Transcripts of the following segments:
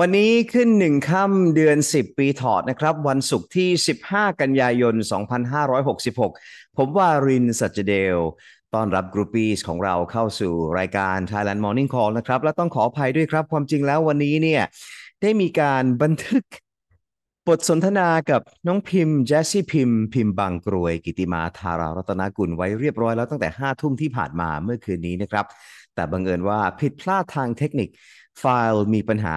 วันนี้ขึ้นหนึ่งค่ำเดือน 10 ปีถอดนะครับ วันศุกร์ที่ 15 กันยายน 2566 ผมว่ารินสัจเดลต้อนรับกรุ๊ปปี้ของเราเข้าสู่รายการ Thailand Morning Call นะครับและต้องขออภัยด้วยครับ ความจริงแล้ววันนี้เนี่ยได้มีการบันทึกบทสนทนากับน้องพิมพ์แจสซี่พิมพ์พิมพ์บางกรวยกิติมาธารารัตนกุลไว้เรียบร้อยแล้วตั้งแต่5ทุ่มที่ผ่านมาเมื่อคืนนี้นะครับ แต่บังเอิญว่าผิดพลาดทางเทคนิคไฟล์มีปัญหา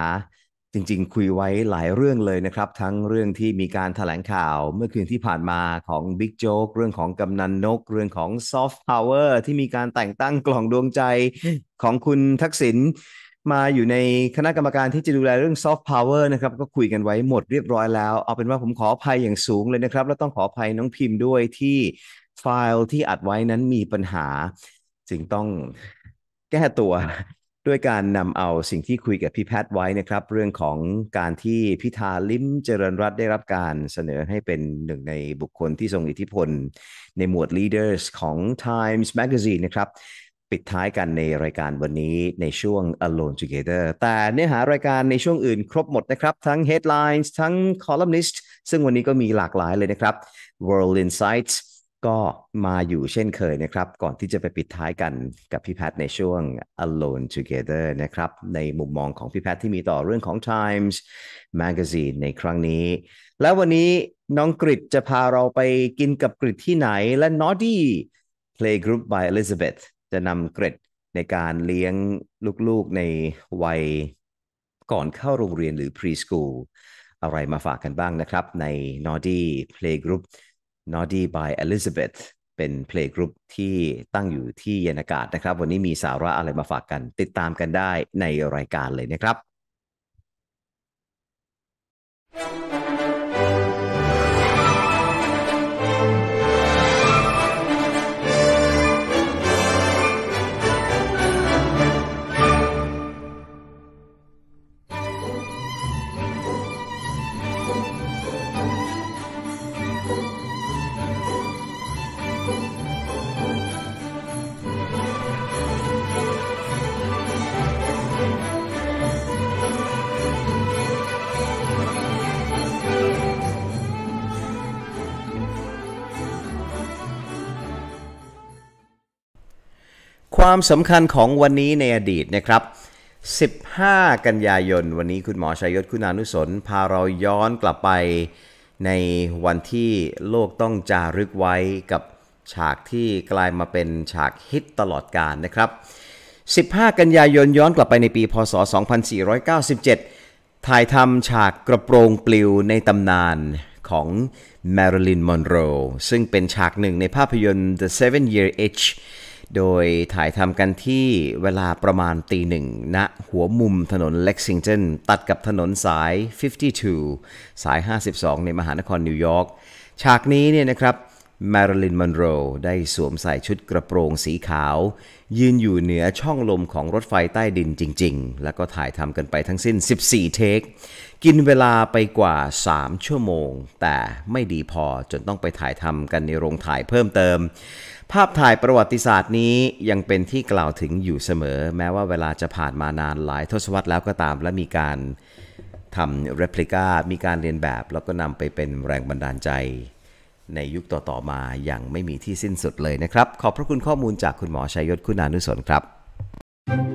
จริงๆคุยไว้หลายเรื่องเลยนะครับ ทั้งเรื่องที่มีการถแถลงข่าว เมื่อคืนที่ผ่านมาของบิ๊กโจ๊กเรื่องของกำนันนกเรื่องของซอฟต์พาวเวอร์ที่มีการแต่งตั้งกล่องดวงใจของคุณทักษิณมาอยู่ในคณะกรรมการที่จะดูแลเรื่องซอฟต์พาวเวอร์นะครับ ก็คุยกันไว้หมดเรียบร้อยแล้วเอาเป็นว่าผมขออภัยอย่างสูงเลยนะครับ และต้องขออภัยน้องพิมพ์ด้วยที่ไฟล์ที่อัดไว้นั้นมีปัญหา จึงต้องแก้ตัวด้วยการนำเอาสิ่งที่คุยกับพี่แพทย์ไว้นะครับเรื่องของการที่พิธาลิมเจริญรัตได้รับการเสนอให้เป็นหนึ่งในบุคคลที่ทรงอิทธิพล ในหมวด leaders ของ Times Magazine นะครับปิดท้ายกันในรายการวันนี้ในช่วง Alone Together แต่เนื้อหารายการในช่วงอื่นครบหมดนะครับทั้ง headlines ทั้ง columnist ซึ่งวันนี้ก็มีหลากหลายเลยนะครับ World Insights ก็มาอยู่เช่นเคยนะครับ ก่อนที่จะไปปิดท้ายกันกับพี่แพทในช่วง Alone Together นะครับในมุมมองของพี่แพทที่มีต่อเรื่องของ Times Magazine ในครั้งนี้ แล้ววันนี้น้องกริดจะพาเราไปกินกับกริดที่ไหน และ n g h t y Playgroup by Elizabeth จะนำกริดในการเลี้ยงลูกๆในวัยก่อนเข้าโรงเรียนหรือ preschool อะไรมาฝากกันบ้างนะครับใน Noddy Playgroup Naughty by Elizabeth เป็นเพลงกรุ๊ปที่ตั้งอยู่ที่เยนากาศนะครับวันนี้มีสาระอะไรมาฝากกัน ติดตามกันได้ในรายการเลยนะครับความสำคัญของวันนี้ในอดีตนะครับ 15 กันยายน วันนี้คุณหมอชัยยศ คุณานุสนพาเราย้อนกลับไปในวันที่โลกต้องจารึกไว้กับฉากที่กลายมาเป็นฉากฮิตตลอดกาลนะครับ 15 กันยายนย้อนกลับไปในปี พศ 2497 ถ่ายทำฉากกระโปรงปลิวในตำนานของแมริลิน มอนโรซึ่งเป็นฉากหนึ่งในภาพยนตร์ The Seven Year Itch โดยถ่ายทำกันที่เวลาประมาณตีหนึ่งณนะหัวมุมถนนเล็กซิงตันตัดกับถนนสาย 52 สาย 52 ในมหานครนิวยอร์กฉากนี้เนี่ยนะครับมาริลินมันโรได้สวมใส่ชุดกระโปรงสีขาว ยืนอยู่เหนือช่องลมของรถไฟใต้ดินจริงๆ แล้วก็ถ่ายทำกันไปทั้งสิ้น 14 เทค กินเวลาไปกว่า 3 ชั่วโมง แต่ไม่ดีพอจนต้องไปถ่ายทำกันในโรงถ่ายเพิ่มเติมภาพถ่ายประวัติศาสตร์นี้ยังเป็นที่กล่าวถึงอยู่เสมอ แม้ว่าเวลาจะผ่านมานานหลายทศวรรษแล้วก็ตาม และมีการทำเรปลิกา มีการเรียนแบบแล้วก็นำไปเป็นแรงบันดาลใจ ในยุคต่อๆมาอย่างไม่มีที่สิ้นสุดเลยนะครับ ขอบพระคุณข้อมูลจากคุณหมอชัยยศคุณานุสนครับ thank you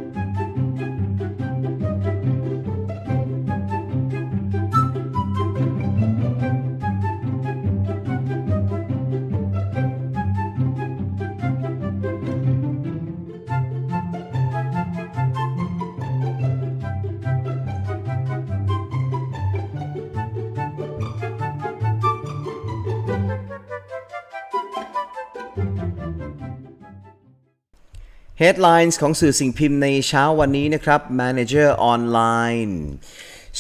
Headlines ของสื่อสิ่งพิมพ์ในเช้าวันนี้นะครับ Manager Online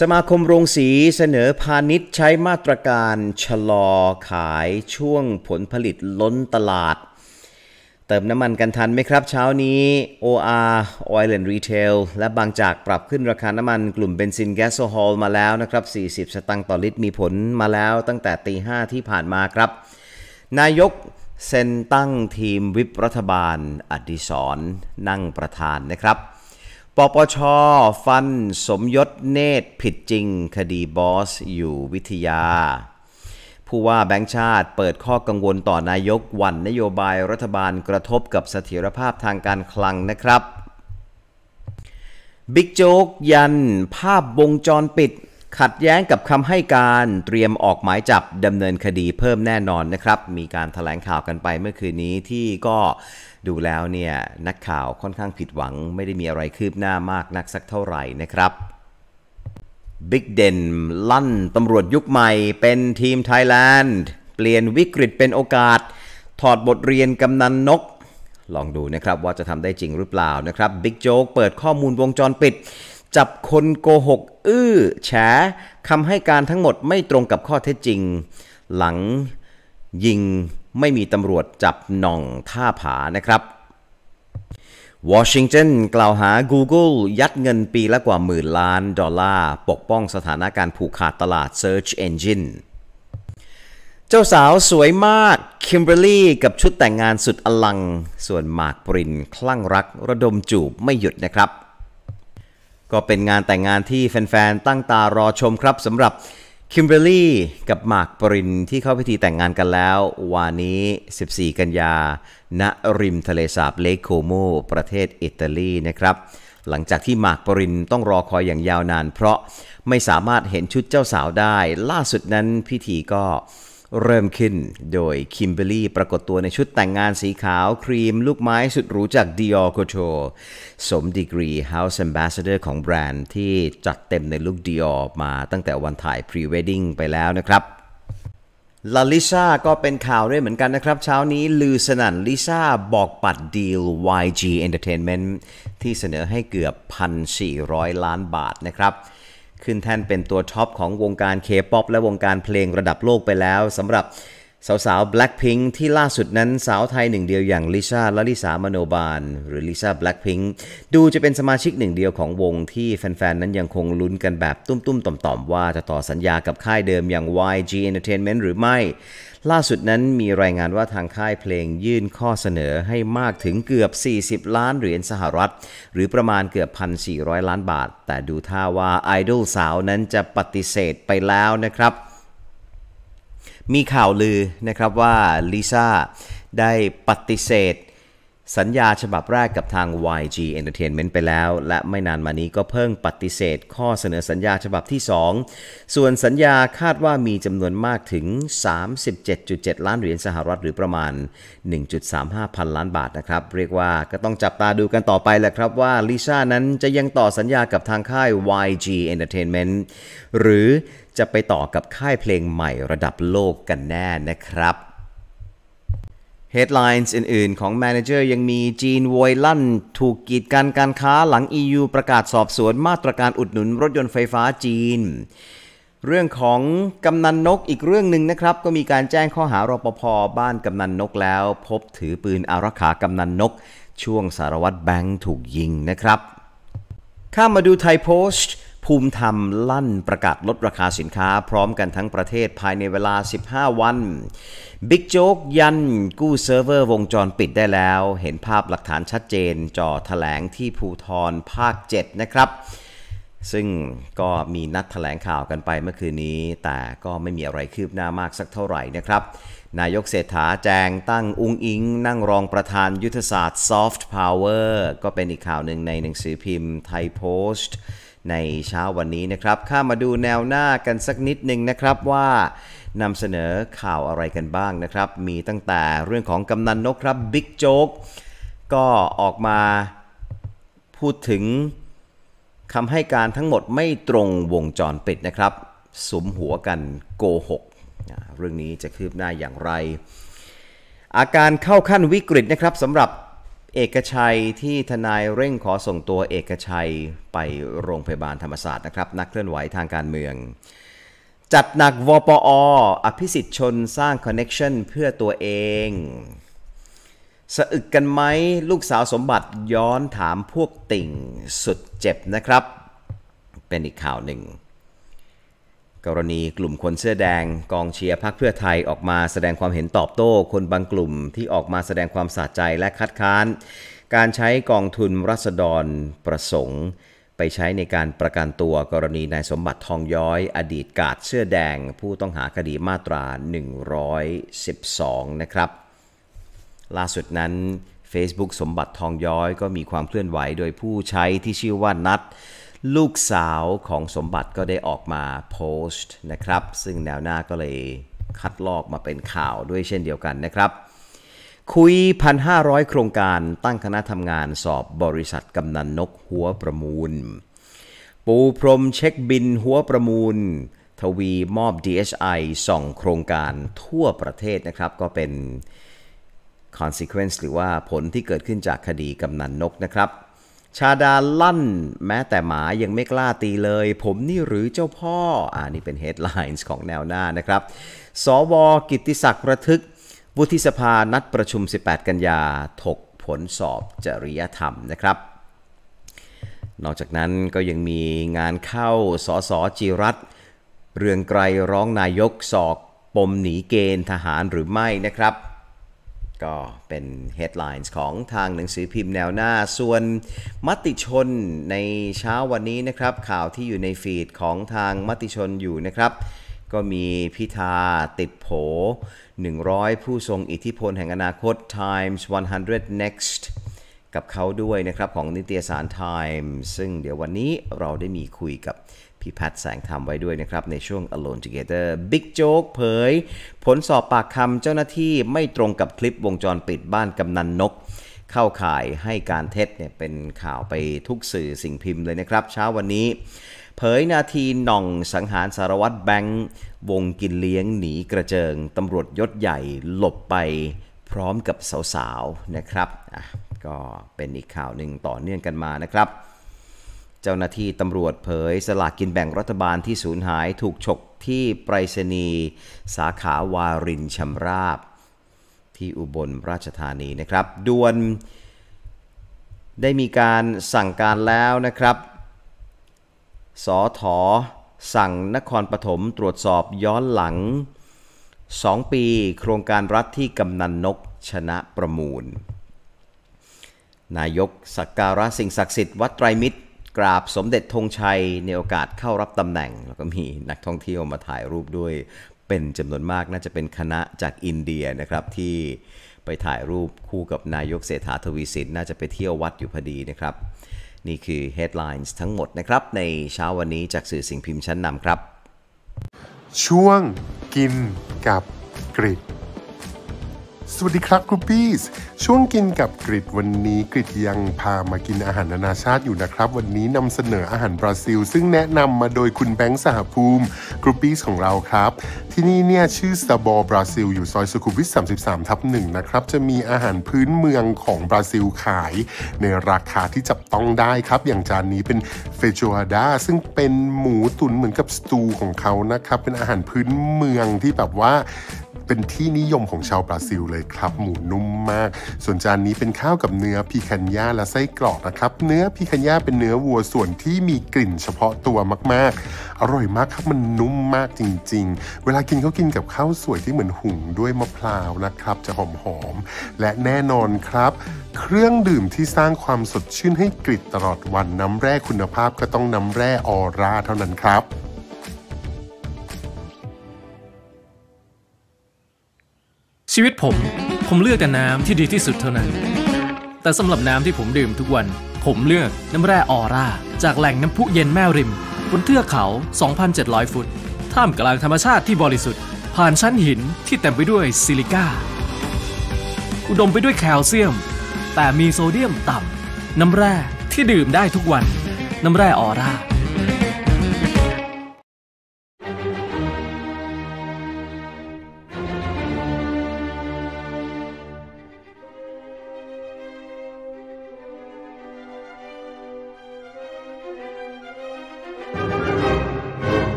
สมาคมโรงสีเสนอพาณิชย์ใช้มาตรการชะลอขายช่วงผลผลิตล้นตลาด เติมน้ำมันกันทันไหมครับเช้านี้ OR Oil and Retail และบางจากปรับขึ้นราคาน้ำมันกลุ่มเบนซินแก๊สโซฮอลมาแล้วนะครับ 40 สตางค์ต่อลิตรมีผลมาแล้วตั้งแต่ตี 5 ที่ผ่านมาครับ นายกเซ็นตั้งทีมวิปรัฐบาลอดีศรนั่งประธานนะครับปปชฟันสมยศเนตรผิดจริงคดีบอสอยู่วิทยา ผู้ว่าแบงค์ชาติเปิดข้อกังวลต่อนายกวันนโยบายรัฐบาลกระทบกับเสถียรภาพทางการคลังนะครับ บิ๊กโจ๊กยันภาพวงจรปิดขัดแย้งกับคำให้การเตรียมออกหมายจับดำเนินคดีเพิ่มแน่นอนนะครับ มีการถแถลงข่าวกันไปเมื่อคืนนี้ที่ก็ดูแล้วเนี่ย นักข่าวค่อนข้างผิดหวัง ไม่ได้มีอะไรคืบหน้ามากนักสักเท่าไหร่นะครับบิ๊กเด่นลั่นตำรวจยุคใหม่ เป็นทีมไทยแลนด์เปลี่ยนวิกฤตเป็นโอกาสถอดบทเรียนกำนันนก ลองดูนะครับว่าจะทำได้จริงหรือเปล่านะครับบิ๊กโจ๊กเปิดข้อมูลวงจรปิดจับคนโกหก อื้อแฉคำให้การทั้งหมดไม่ตรงกับข้อเท็จจริง หลัง ยิงไม่มีตำรวจจับหน่องท่าผานะครับวอชิงตันกล่าวหา Google ยัดเงินปีละกว่าหมื่นล้านดอลลาร์ ปกป้องสถานการณ์ผูกขาดตลาด Search Engine เจ้าสาวสวยมากคิมเบอร์ี่กับชุดแต่งงานสุดอลัง ส่วนมากปรินคลั่งรัก ระดมจูบไม่หยุดนะครับก็เป็นงานแต่งงานที่แฟนๆตั้งตารอชมครับสำหรับคิมเบอรี่กับมาร์กปรินที่เข้าพิธีแต่งงานกันแล้ววานนี้ 14 กันยาณ ริมทะเลสาบเลคโคโมประเทศอิตาลีนะครับ หลังจากที่มาร์กปรินต้องรอคอยอย่างยาวนาน เพราะไม่สามารถเห็นชุดเจ้าสาวได้ ล่าสุดนั้นพิธีก็เริ่มขึ้นโดยคิมเบอรี่ปรากฏตัวในชุดแต่งงานสีขาวครีมลูกไม้สุดหรูจากดิออร์โคโชสมดีกรี House Ambassador ของแบรนด์ที่จัดเต็มในลุคออร์มาตั้งแต่วันถ่ายพรีเวดดิ้งไปแล้วนะครับลาลิซาก็เป็นข่าวด้วยเหมือนกันนะครับ เช้านี้ลือสนั่นลิซาบอกปัดดีล YG Entertainment ที่เสนอให้เกือบ 1,400 ล้านบาทนะครับขึ้นแท่นเป็นตัวท็อปของวงการเคป๊อปและวงการเพลงระดับโลกไปแล้วสำหรับสาวสๆ Blackpink ที่ล่าสุดนั้นสาวไทยหนึ่งเดียวอย่างลิซ่าและลิสามโนบาล หรือลิซ่า Blackpink ดูจะเป็นสมาชิกหนึ่งเดียวของวงที่แฟนๆ นั้นยังคงลุ้นกันแบบตุ้มๆต่อมๆ ว่าจะต่อสัญญากับค่ายเดิมอย่าง YG Entertainment หรือไม่ล่าสุดนั้นมีรายงานว่าทางค่ายเพลงยื่นข้อเสนอให้มากถึงเกือบ 40 ล้านเหรียญสหรัฐ หรือประมาณเกือบ 1,400 ล้านบาท แต่ดูท่าว่าไอดอลสาวนั้นจะปฏิเสธไปแล้วนะครับ มีข่าวลือนะครับว่าลิซ่าได้ปฏิเสธสัญญาฉบับแรกกับทาง YG Entertainment ไปแล้ว และไม่นานมานี้ก็เพิ่งปฏิเสธ ข้อเสนอสัญญาฉบับที่ 2 ส่วนสัญญาคาดว่ามีจำนวนมากถึง 37.7 ล้านเหรียญสหรัฐหรือประมาณ 1.35 พันล้านบาทนะครับ เรียกว่าก็ต้องจับตาดูกันต่อไปแหละครับว่าลิซ่านั้นจะยังต่อสัญญากับทางค่าย YG Entertainment หรือจะไปต่อกับค่ายเพลงใหม่ระดับโลกกันแน่นะครับ Headlines อื่นๆ ของ Manager ยังมีจีนโวยลั่น ถูกกีดกันการค้าหลัง EU ประกาศสอบสวนมาตรการอุดหนุนรถยนต์ไฟฟ้าจีน เรื่องของกำนันนกอีกเรื่องหนึ่งนะครับ ก็มีการแจ้งข้อหารปภบ้านกำนันนกแล้ว พบถือปืนอารักขา กำนันนก ช่วงสารวัตรแบงค์ถูกยิงนะครับข้ามาดูไทยโพสต์ภูมิธรรมลั่นประกาศลดราคาสินค้าพร้อมกันทั้งประเทศภายในเวลา 15 วัน บิ๊กโจ๊กยัน กู้เซิร์ฟเวอร์วงจรปิดได้แล้ว เห็นภาพหลักฐานชัดเจนจ่อถแถลงที่ภูทรภาค7นะครับ ซึ่งก็มีนัดถแถลงข่าวกันไปเมื่อคืนนี้ แต่ก็ไม่มีอะไรคืบหน้ามากสักเท่าไหร่นะครับ นายกเศรษฐาแจงตั้งอุงอิงนั่งรองประธานยุทธศาสตร์ซอฟต์พาวเวอร์ก็เป็นอีกข่าวหนึ่งในหนังสือพิมพ์ไทยโพสต์ในเช้าวันนี้นะครับข้ามาดูแนวหน้ากันสักนิดหนึ่งนะครับว่านำเสนอข่าวอะไรกันบ้างนะครับ มีตั้งแต่เรื่องของกำนันนกครับบิ๊กโจ๊ก ก็ออกมาพูดถึงคำให้การทั้งหมดไม่ตรงวงจรปิดนะครับสมหัวกันโกหกเรื่องนี้จะคืบหน้าอย่างไร อาการเข้าขั้นวิกฤตนะครับสำหรับเอกชัยที่ทนายเร่งขอส่งตัวเอกชัยไปโรงพยาบาลธรรมศาสตร์นะครับนักเคลื่อนไหวทางการเมือง จัดหนักวปออภิสิทธิ์ชนสร้างคอนเน็ชันเพื่อตัวเองสะอึกกันไหมลูกสาวสมบัติย้อนถามพวกติ่ง สุดเจ็บนะครับ เป็นอีกข่าวหนึ่งกรณีกลุ่มคนเสื้อแดงกองเชียร์พรรคเพื่อไทยออกมาแสดงความเห็นตอบโต้คนบางกลุ่มที่ออกมาแสดงความสะใจและคัดค้าน การใช้กองทุนรัษฎรประสงค์ ไปใช้ในการประกันตัวกรณีนายสมบัติทองย้อยอดีตกาดเสื้อแดงผู้ต้องหาคดีมาตรา 112 นะครับ ล่าสุดนั้น Facebook สมบัติทองย้อยก็มีความเคลื่อนไหวโดยผู้ใช้ที่ชื่อว่านัทลูกสาวของสมบัติก็ได้ออกมาโพสต์นะครับ ซึ่งแนวหน้าก็เลยคัดลอกมาเป็นข่าวด้วยเช่นเดียวกันนะครับ คุย 1,500 โครงการตั้งคณะทำงานสอบบริษัทกำนันนกหัวประมูล ปูพรมเช็คบินหัวประมูล ทวีมอบ DSI ส่องโครงการทั่วประเทศนะครับก็เป็น consequence หรือว่าผลที่เกิดขึ้นจากคดีกำนันนกนะครับชาดาลั่น แม้แต่หมายังไม่กล้าตีเลย ผมนี่หรือเจ้าพ่อ อ่านี่เป็นเฮดไลน์ของแนวหน้านะครับสวกิติศักดิ์ระทึกวุฒิสภานัดประชุม 18 กันยาถกผลสอบจริยธรรมนะครับ นอกจากนั้นก็ยังมีงานเข้าสสจิรัต เรืองไกรร้องนายกสอก ปมหนีเกณฑ์ทหารหรือไม่นะครับก็เป็น headlines ของทางหนังสือพิมพ์แนวหน้า ส่วนมติชนในเช้าวันนี้นะครับ ข่าวที่อยู่ในฟีดของทางมติชนอยู่นะครับ ก็มีพิธาติดโผ100 ผู้ทรงอิทธิพลแห่งอนาคต Times 100 Next กับเขาด้วยนะครับ ของนิตยสาร Time ซึ่งเดี๋ยววันนี้เราได้มีคุยกับพี่แพทแสงธรรมไว้ด้วยนะครับในช่วง Alone Together Big Joke เผย ผลสอบปากคำเจ้าหน้าที่ไม่ตรงกับคลิปวงจรปิดบ้านกำนันนก เข้าข่ายให้การเท็จเนี่ยเป็นข่าวไปทุกสื่อสิ่งพิมพ์เลยนะครับ เช้าวันนี้ เผยนาทีน่องสังหารสารวัตรแบงค์วงกินเลี้ยงหนีกระเจิงตำรวจยศใหญ่หลบไปพร้อมกับสาวๆนะครับ ก็เป็นอีกข่าวหนึ่งต่อเนื่องกันมานะครับเจ้าหน้าที่ตำรวจเผยสลากกินแบ่งรัฐบาลที่สูญหายถูกฉกที่ไปรษณีย์สาขาวารินชำราบ ที่อุบลราชธานีนะครับด่วนได้มีการสั่งการแล้วนะครับ สอทอสั่งนครปฐมตรวจสอบย้อนหลัง 2 ปีโครงการรัฐที่กำนันนกชนะประมูล นายกสักการะสิ่งศักดิ์สิทธิ์วัดไตรมิตรราบสมเด็จธงชัยในโอกาสเข้ารับตำแหน่งแล้วก็มีนักท่องเที่ยวมาถ่ายรูปด้วยเป็นจำนวนมากน่าจะเป็นคณะจากอินเดียนะครับ ที่ไปถ่ายรูปคู่กับนายกเศรษฐาทวีสิน น่าจะไปเที่ยววัดอยู่พอดีนะครับ นี่คือ headlines ทั้งหมดนะครับ ในเช้าวันนี้จากสื่อสิ่งพิมพ์ชั้นนำครับ ช่วงกินกับกริดสวัสดีครับกรุ๊ปี้สช่วงกินกับกริดวันนี้กริดยังพามากินอาหารนานาชาติอยู่นะครับ วันนี้นำเสนออาหารบราซิล ซึ่งแนะนำมาโดยคุณแบงค์สหภูมิกรุ๊ปี้ของเราครับ ที่นี่เนี่ยชื่อสตาบอบราซิลอยู่ซอยสุขุมวิท33ทับหนึ่งนะครับ จะมีอาหารพื้นเมืองของบราซิลขาย ในราคาที่จับต้องได้ครับ อย่างจานนี้เป็นเฟโจฮาดาซึ่งเป็นหมูตุ๋นเหมือนกับสตูของเขานะครับเป็นอาหารพื้นเมืองที่แบบว่าเป็นที่นิยมของชาวบราซิลเลยครับ หมูนุ่มมาก ส่วนจานนี้เป็นข้าวกับเนื้อพิคันย่าและไส้กรอกนะครับ เนื้อพิคันย่าเป็นเนื้อวัวส่วนที่มีกลิ่นเฉพาะตัวมาก ๆ อร่อยมากครับมันนุ่มมากจริงๆ เวลากินเขากินกับข้าวสวยที่เหมือนหุงด้วยมะพร้าวนะครับ จะหอมๆและแน่นอนครับ เครื่องดื่มที่สร้างความสดชื่นให้กริดตลอดวัน น้ำแร่คุณภาพก็ต้องน้ำแร่ออร่าเท่านั้นครับชีวิตผมผมเลือกแต่น้ำที่ดีที่สุดเท่านั้นแต่สำหรับน้ำที่ผมดื่มทุกวัน ผมเลือกน้ำแร่ออร่าจากแหล่งน้ำพุเย็นแม่ริมบนเทือกเขา 2,700 ฟุต ท่ามกลางธรรมชาติที่บริสุทธิ์ผ่านชั้นหินที่เต็มไปด้วยซิลิก้าอุดมไปด้วยแคลเซียม แต่มีโซเดียมต่ำน้ำแร่ที่ดื่มได้ทุกวัน น้ำแร่ออร่า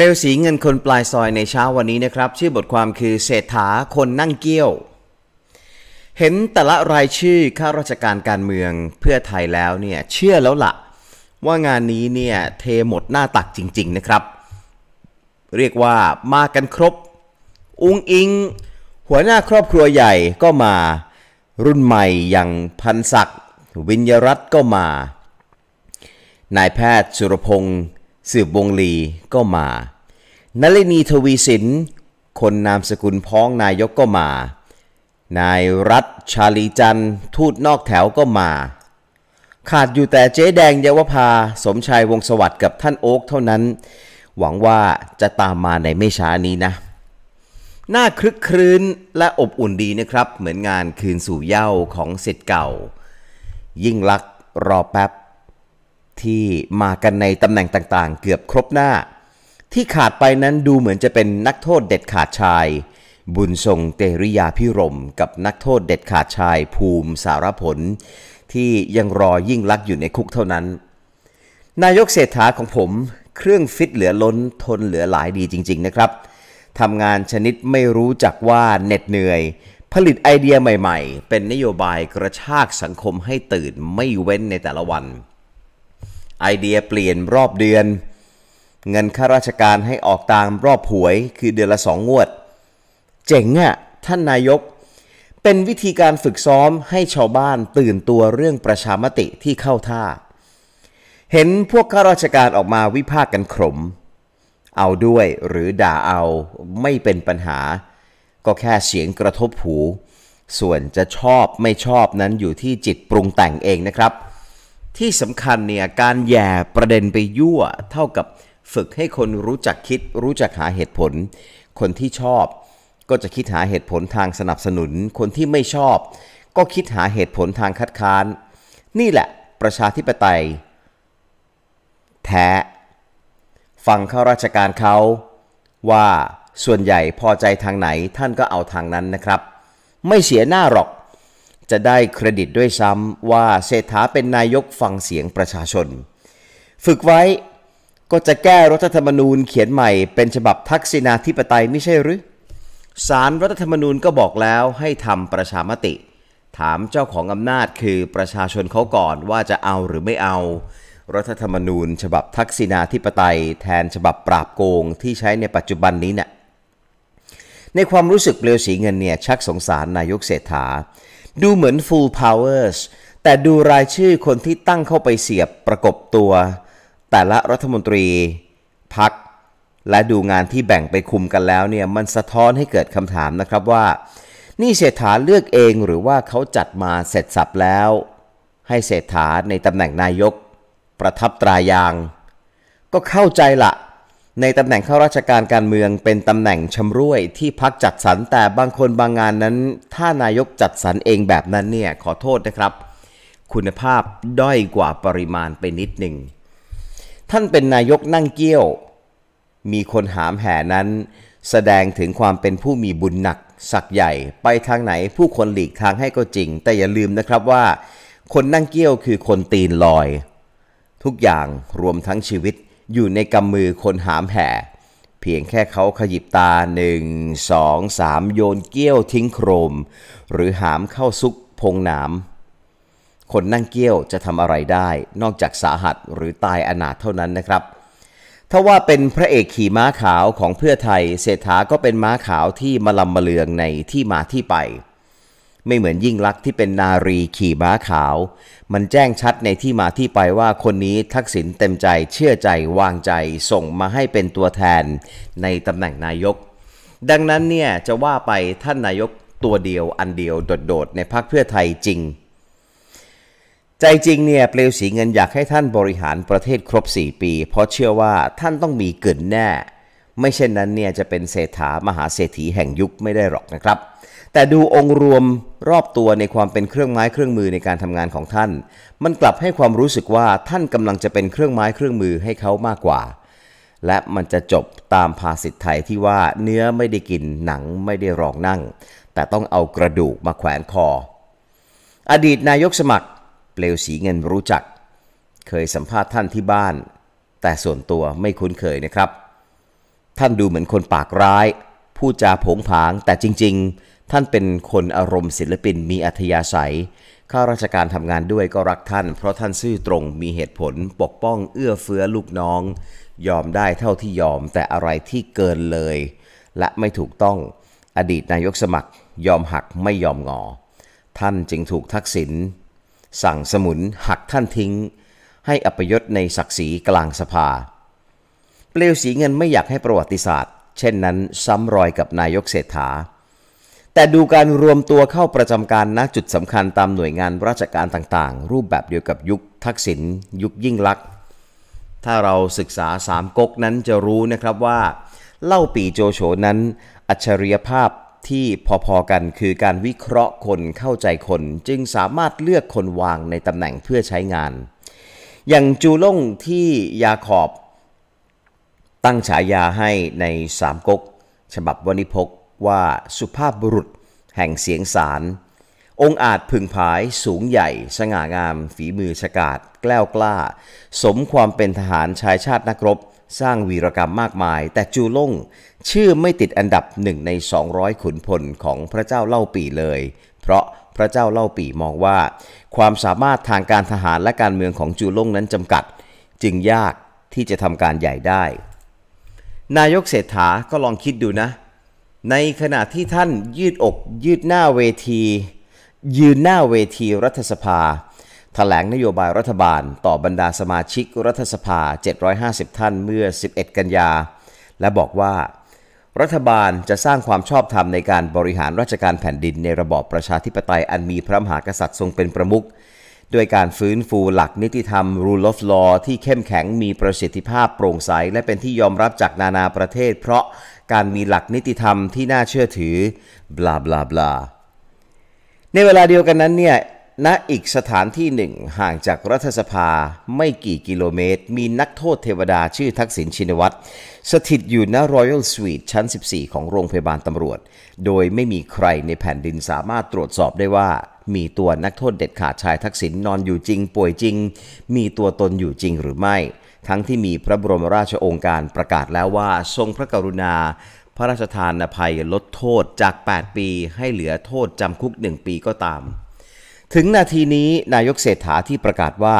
ลวสีเงินคนปลายซอยในเช้าวันนี้นะครับชื่อบทความคือเศรษฐาคนนั่งเกี้ยว เห็นแต่ละรายชื่อข้าราชการการเมืองเพื่อไทยแล้วเนี่ยเชื่อแล้วละ่ะว่างานนี้เนี่ยเทหมดหน้าตักจริงๆนะครับ เรียกว่ามากันครบ อุงอิง หัวหน้าครอบครัวใหญ่ก็มารุ่นใหม่อย่างพันศักดิ์วิญยรัตก็มา นายแพทย์สุรพงษ์สืบวงลีก็มานลินีทวีสิน คนนามสกุลพ้องนายกก็มา นายรัฐชาลีจันทูตนอกแถวก็มา ขาดอยู่แต่เจ๊แดงเยาวภาสมชายวงสวัสดิ์กับท่านโอ๊กเท่านั้น หวังว่าจะตามมาในไม่ช้านี้นะหน้าคลึกครื้นและอบอุ่นดีนะครับ เหมือนงานคืนสู่เย้าของเสร็จเก่า ยิ่งลักรอแป๊บที่มากันในตำแหน่งต่างๆ เกือบครบหน้า ที่ขาดไปนั้นดูเหมือนจะเป็นนักโทษเด็ดขาดชาย บุญทรงเตริยาพิรมกับนักโทษเด็ดขาดชายภูมิสารผล ที่ยังรอยิ่งลักษ์อยู่ในคุกเท่านั้น นายกเศรษฐาของผม เครื่องฟิตเหลือล้นทนเหลือหลายดีจริงๆนะครับทำงานชนิดไม่รู้จักว่าเหน็ดเหนื่อย ผลิตไอเดียใหม่ ๆ เป็นนโยบายกระชากสังคมให้ตื่นไม่เว้นในแต่ละวันไอเดียเปลี่ยนรอบเดือน เงินข้าราชการให้ออกตามรอบหวยคือเดือนละสองงวด เจ๋งอะ่ะท่านนายก เป็นวิธีการฝึกซ้อมให้ชาวบ้านตื่นตัวเรื่องประชามติที่เข้าท่า เห็นพวกข้าราชการออกมาวิพากษ์กันขม เอาด้วยหรือด่าเอาไม่เป็นปัญหาก็แค่เสียงกระทบหู ส่วนจะชอบไม่ชอบนั้นอยู่ที่จิตปรุงแต่งเองนะครับที่สำคัญเนี่ย การแย่ประเด็นไปยั่ว เท่ากับฝึกให้คนรู้จักคิด รู้จักหาเหตุผล คนที่ชอบก็จะคิดหาเหตุผลทางสนับสนุนคนที่ไม่ชอบก็คิดหาเหตุผลทางคัดค้าน นี่แหละ ประชาธิปไตย แท้ ฟังข้าราชการเขา ว่าส่วนใหญ่พอใจทางไหนท่านก็เอาทางนั้นนะครับ ไม่เสียหน้าหรอกจะได้เครดิตด้วยซ้ำว่าเศรษฐาเป็นนายกฟังเสียงประชาชน ฝึกไว้ก็จะแก้รัฐธรรมนูญเขียนใหม่เป็นฉบับทักษิณาธิปไตยไม่ใช่หรือสารรัฐธรรมนูญก็บอกแล้วให้ทำประชามติ ถามเจ้าของอำนาจคือประชาชนเขาก่อนว่าจะเอาหรือไม่เอา รัฐธรรมนูญฉบับทักษิณาธิปไตยแทนฉบับปราบโกงที่ใช้ในปัจจุบันนี้เนะี่ยในความรู้สึกเปลวสีเงินเนี่ยชักสงสารนายกเศรษฐาดูเหมือน full powers แต่ดูรายชื่อคนที่ตั้งเข้าไปเสียบประกบตัว แต่ละรัฐมนตรี พัก และดูงานที่แบ่งไปคุมกันแล้วเนี่ยมันสะท้อนให้เกิดคำถามนะครับว่า นี่เศรษฐาเลือกเองหรือว่าเขาจัดมาเสร็จสับแล้ว ให้เศรษฐาในตำแหน่งนายก ประทับตรายาง ก็เข้าใจละในตำแหน่งข้าราชการการเมืองเป็นตำแหน่งชำร่วยที่พักจัดสรรแต่บางคนบางงานนั้น ถ้านายกจัดสรรเองแบบนั้นเนี่ยขอโทษนะครับ คุณภาพด้อยกว่าปริมาณไปนิดหนึ่งท่านเป็นนายกนั่งเกี้ยว มีคนหามแห่นั้นแสดงถึงความเป็นผู้มีบุญหนักสักใหญ่ ไปทางไหนผู้คนหลีกทางให้ก็จริง แต่อย่าลืมนะครับว่า คนนั่งเกี้ยวคือคนตีนลอย ทุกอย่างรวมทั้งชีวิตอยู่ในกำมือคนหามแห่ เพียงแค่เขาขยิบตาหนึ่งสองสามโยนเกี้ยวทิ้งโครม หรือหามเข้าซุกพงหนามคนนั่งเกี้ยวจะทำอะไรได้นอกจากสาหัสหรือตายอนาถเท่านั้นนะครับถ้าว่าเป็นพระเอกขี่ม้าขาวของเพื่อไทย เศรษฐาก็เป็นม้าขาวที่มาลำมาเลืองในที่มาที่ไปไม่เหมือนยิ่งลักษณ์ที่เป็นนารีขี่ม้าขาว มันแจ้งชัดในที่มาที่ไปว่าคนนี้ทักษิณเต็มใจเชื่อใจวางใจส่งมาให้เป็นตัวแทนในตำแหน่งนายก ดังนั้นเนี่ยจะว่าไปท่านนายกตัวเดียวอันเดียว โดด ๆ ในพรรคเพื่อไทยจริง ใจจริงเนี่ยเปลวสีเงินอยากให้ท่านบริหารประเทศครบ 4 ปี เพราะเชื่อว่าท่านต้องมีเกินแน่ ไม่เช่นนั้นเนี่ยจะเป็นเศรษฐามหาเศรษฐีแห่งยุคไม่ได้หรอกนะครับแต่ดูองค์รวมรอบตัวในความเป็นเครื่องไม้เครื่องมือในการทำงานของท่าน มันกลับให้ความรู้สึกว่าท่านกำลังจะเป็นเครื่องไม้เครื่องมือให้เขามากกว่า และมันจะจบตามภาษิตไทยที่ว่าเนื้อไม่ได้กินหนังไม่ได้รองนั่ง แต่ต้องเอากระดูกมาแขวนคอ อดีตนายกสมัคร เปลวสีเงินรู้จัก เคยสัมภาษณ์ท่านที่บ้าน แต่ส่วนตัวไม่คุ้นเคยนะครับ ท่านดูเหมือนคนปากร้ายพูดจาผงผางแต่จริงท่านเป็นคนอารมณ์ศิลปินมีอัธยาศัยข้าราชการทำงานด้วยก็รักท่านเพราะท่านซื่อตรงมีเหตุผลปกป้องเอื้อเฟื้อลูกน้อง ยอมได้เท่าที่ยอมแต่อะไรที่เกินเลย และไม่ถูกต้องอดีตนายกสมัครยอมหักไม่ยอมงอท่านจึงถูกทักษิณสั่งสมุนหักท่านทิ้ง ให้อพยศในศักดิ์ศรีกลางสภา เปลวสีเงินไม่อยากให้ประวัติศาสตร์ เช่นนั้น ซ้ำรอยกับนายกเศรษฐาแต่ดูการรวมตัวเข้าประจำการณจุดสำคัญตามหน่วยงานราชการต่างๆ รูปแบบเดียวกับยุคทักษิณยุคยิ่งลักษณ์ถ้าเราศึกษาสามก๊กนั้นจะรู้นะครับว่า เล่าปีโจโฉนั้น อัจฉริยภาพที่พอ ๆ กันคือการวิเคราะห์คนเข้าใจคนจึงสามารถเลือกคนวางในตำแหน่งเพื่อใช้งาน อย่างจูล่งที่ยาขอบตั้งฉายาให้ในสามก๊กฉบับวณิพกว่าสุภาพบุรุษแห่งเสียงสาร องค์อาจพึงผาย สูงใหญ่ สง่างาม ฝีมือฉกาจแกล้วกล้า สมความเป็นทหารชายชาตินักรบ สร้างวีรกรรมมากมาย แต่จูล่ง ชื่อไม่ติดอันดับหนึ่งใน 200 ขุนพลของพระเจ้าเล่าปีเลย เพราะพระเจ้าเล่าปีมองว่า ความสามารถทางการทหารและการเมืองของจูล่งนั้นจำกัด จึงยากที่จะทำการใหญ่ได้ นายกเศรษฐาก็ลองคิดดูนะในขณะที่ท่านยืดอกยืดหน้าเวที ยืนหน้าเวทีรัฐสภาถแถลงนโยบายรัฐบาลต่อบรรดาสมาชิกรัฐสภา 750 ท่านเมื่อ 11 กันยา และบอกว่ารัฐบาลจะสร้างความชอบธรรมในการบริหารราชการแผ่นดินในระบอบประชาธิปไตยอันมีพระมหากษัตริย์ทรงเป็นประมุขด้วยการฟื้นฟูหลักนิติธรรม rule of law ที่เข้มแข็งมีประสิทธิภาพโปร่งใสและเป็นที่ยอมรับจากนานาประเทศเพราะการมีหลักนิติธรรมที่น่าเชื่อถือ บลาบลาบลา ในเวลาเดียวกันนั้นเนี่ย ณ อีกสถานที่หนึ่ง ห่างจากรัฐสภาไม่กี่กิโลเมตร มีนักโทษเทวดาชื่อทักษิณชินวัตร สถิตอยู่ณรอยัลสวีทชั้น 14 ของโรงพยาบาลตำรวจ โดยไม่มีใครในแผ่นดินสามารถตรวจสอบได้ว่า มีตัวนักโทษเด็ดขาดชายทักษิณนอนอยู่จริง ป่วยจริง มีตัวตนอยู่จริงหรือไม่ทั้งที่มีพระบรมราชโองการประกาศแล้วว่า ทรงพระกรุณา พระราชทานอภัยลดโทษจาก 8 ปี ให้เหลือโทษจำคุก 1 ปีก็ตาม ถึงนาทีนี้นายกเศรษฐาที่ประกาศว่า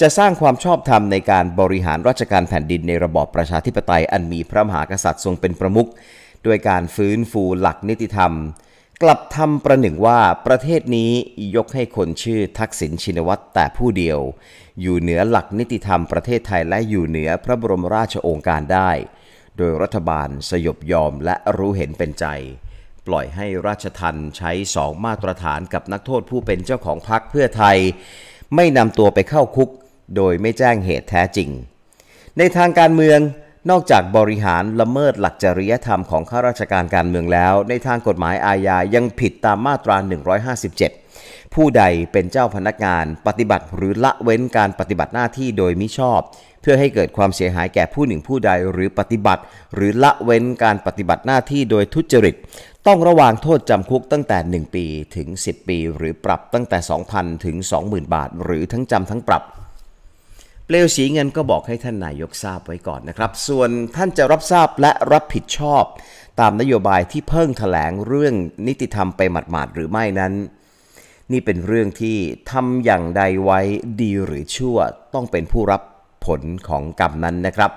จะสร้างความชอบธรรมในการบริหารราชการแผ่นดินในระบอบประชาธิปไตยอันมีพระมหากษัตริย์ทรงเป็นประมุขด้วยการฟื้นฟูหลักนิติธรรมกลับทำประหนึ่งว่าประเทศนี้ยกให้คนชื่อทักษิณชินวัตรแต่ผู้เดียว อยู่เหนือหลักนิติธรรมประเทศไทยและอยู่เหนือพระบรมราชโองการได้ โดยรัฐบาลสยบยอมและรู้เห็นเป็นใจ ปล่อยให้ราชทันใช้สองมาตรฐานกับนักโทษผู้เป็นเจ้าของพรรคเพื่อไทย ไม่นำตัวไปเข้าคุกโดยไม่แจ้งเหตุแท้จริง ในทางการเมืองนอกจากบริหารละเมิดหลักจริยธรรมของข้าราชการการเมืองแล้ว ในทางกฎหมายอาญายังผิดตามมาตรา 157 ผู้ใดเป็นเจ้าพนักงาน ปฏิบัติหรือละเว้นการปฏิบัติหน้าที่โดยมิชอบ เพื่อให้เกิดความเสียหายแก่ผู้หนึ่งผู้ใดหรือปฏิบัติหรือละเว้นการปฏิบัติหน้าที่โดยทุจริตต้องระวางโทษจำคุกตั้งแต่ 1 ปีถึง 10 ปี หรือปรับตั้งแต่ 2,000 ถึง 20,000 บาท หรือทั้งจำทั้งปรับเปลวสีเงินก็บอกให้ท่านนายกทราบไว้ก่อนนะครับ ส่วนท่านจะรับทราบและรับผิดชอบ ตามนโยบายที่เพิ่งถแถลงเรื่องนิติธรรมไปหมาดๆหรือไม่นั้น นี่เป็นเรื่องที่ทำอย่างใดไว้ดีหรือชั่วต้องเป็นผู้รับผลของกรรมนั้นนะครับ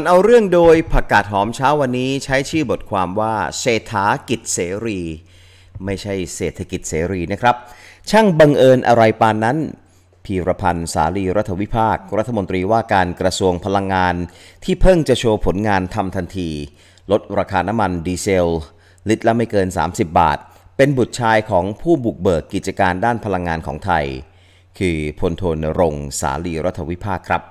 านเอาเรื่องโดยผักกาดหอมเช้าวันนี้ใช้ชื่อบทความว่าเศรษฐากิจเสรี ไม่ใช่เศรษฐกิจเสรีนะครับ ช่างบังเอิญอะไรปานนั้น พีรพันธ์สาลีรัฐวิภาครัฐมนตรีว่าการกระทรวงพลังงาน ที่เพิ่งจะโชว์ผลงานทำทันที ลดราคาน้ำมันดีเซลลิตรละไม่เกิน 30 บาท เป็นบุตรชายของผู้บุกเบิกกิจการด้านพลังงานของไทย คือพลโทนรงสาลีรัฐวิภาคครับ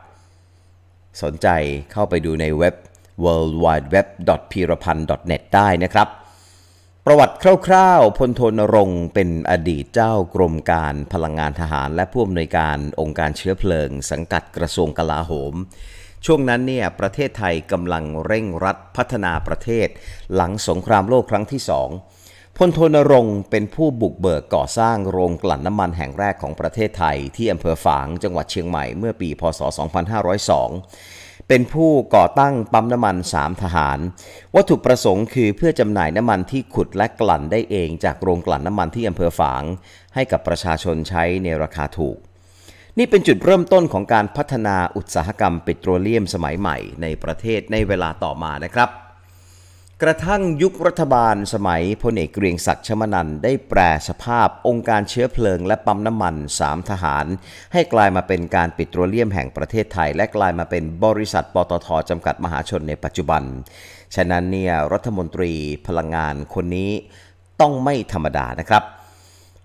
สนใจเข้าไปดูในเว็บ worldwideweb.pirapan.net ได้นะครับ ประวัติคร่าวๆพลโทนรงเป็นอดีตเจ้ากรมการพลังงานทหารและผู้อำนวยการองค์การเชื้อเพลิงสังกัดกระทรวงกลาโหม ช่วงนั้นเนี่ยประเทศไทยกำลังเร่งรัดพัฒนาประเทศหลังสงครามโลกครั้งที่สองพลโทนรงเป็นผู้บุกเบิกก่อสร้างโรงกลั่นน้ำมันแห่งแรกของประเทศไทย ที่อำเภอฝางจังหวัดเชียงใหม่เมื่อ ปีพศ 2502 เป็นผู้ก่อตั้งปั๊มน้ำมัน 3 ทหาร วัตถุประสงค์คือเพื่อจำหน่ายน้ำมันที่ขุดและกลั่นได้เองจากโรงกลั่นน้ำมันที่อำเภอฝางให้กับประชาชนใช้ในราคาถูก นี่เป็นจุดเริ่มต้นของการพัฒนาอุตสาหกรรมปิโตรเลียมสมัยใหม่ในประเทศในเวลาต่อมานะครับกระทั่งยุครัฐบาลสมัยพลเอกเกรียงศักดิ์ชมนัน ได้แปรสภาพองค์การเชื้อเพลิงและปั๊มน้ำมัน 3 ทหาร ให้กลายมาเป็นการปิโตรเลียมแห่งประเทศไทย และกลายมาเป็นบริษัทปตทจำกัดมหาชนในปัจจุบัน ฉะนั้นเนี่ยรัฐมนตรีพลังงานคนนี้ต้องไม่ธรรมดานะครับ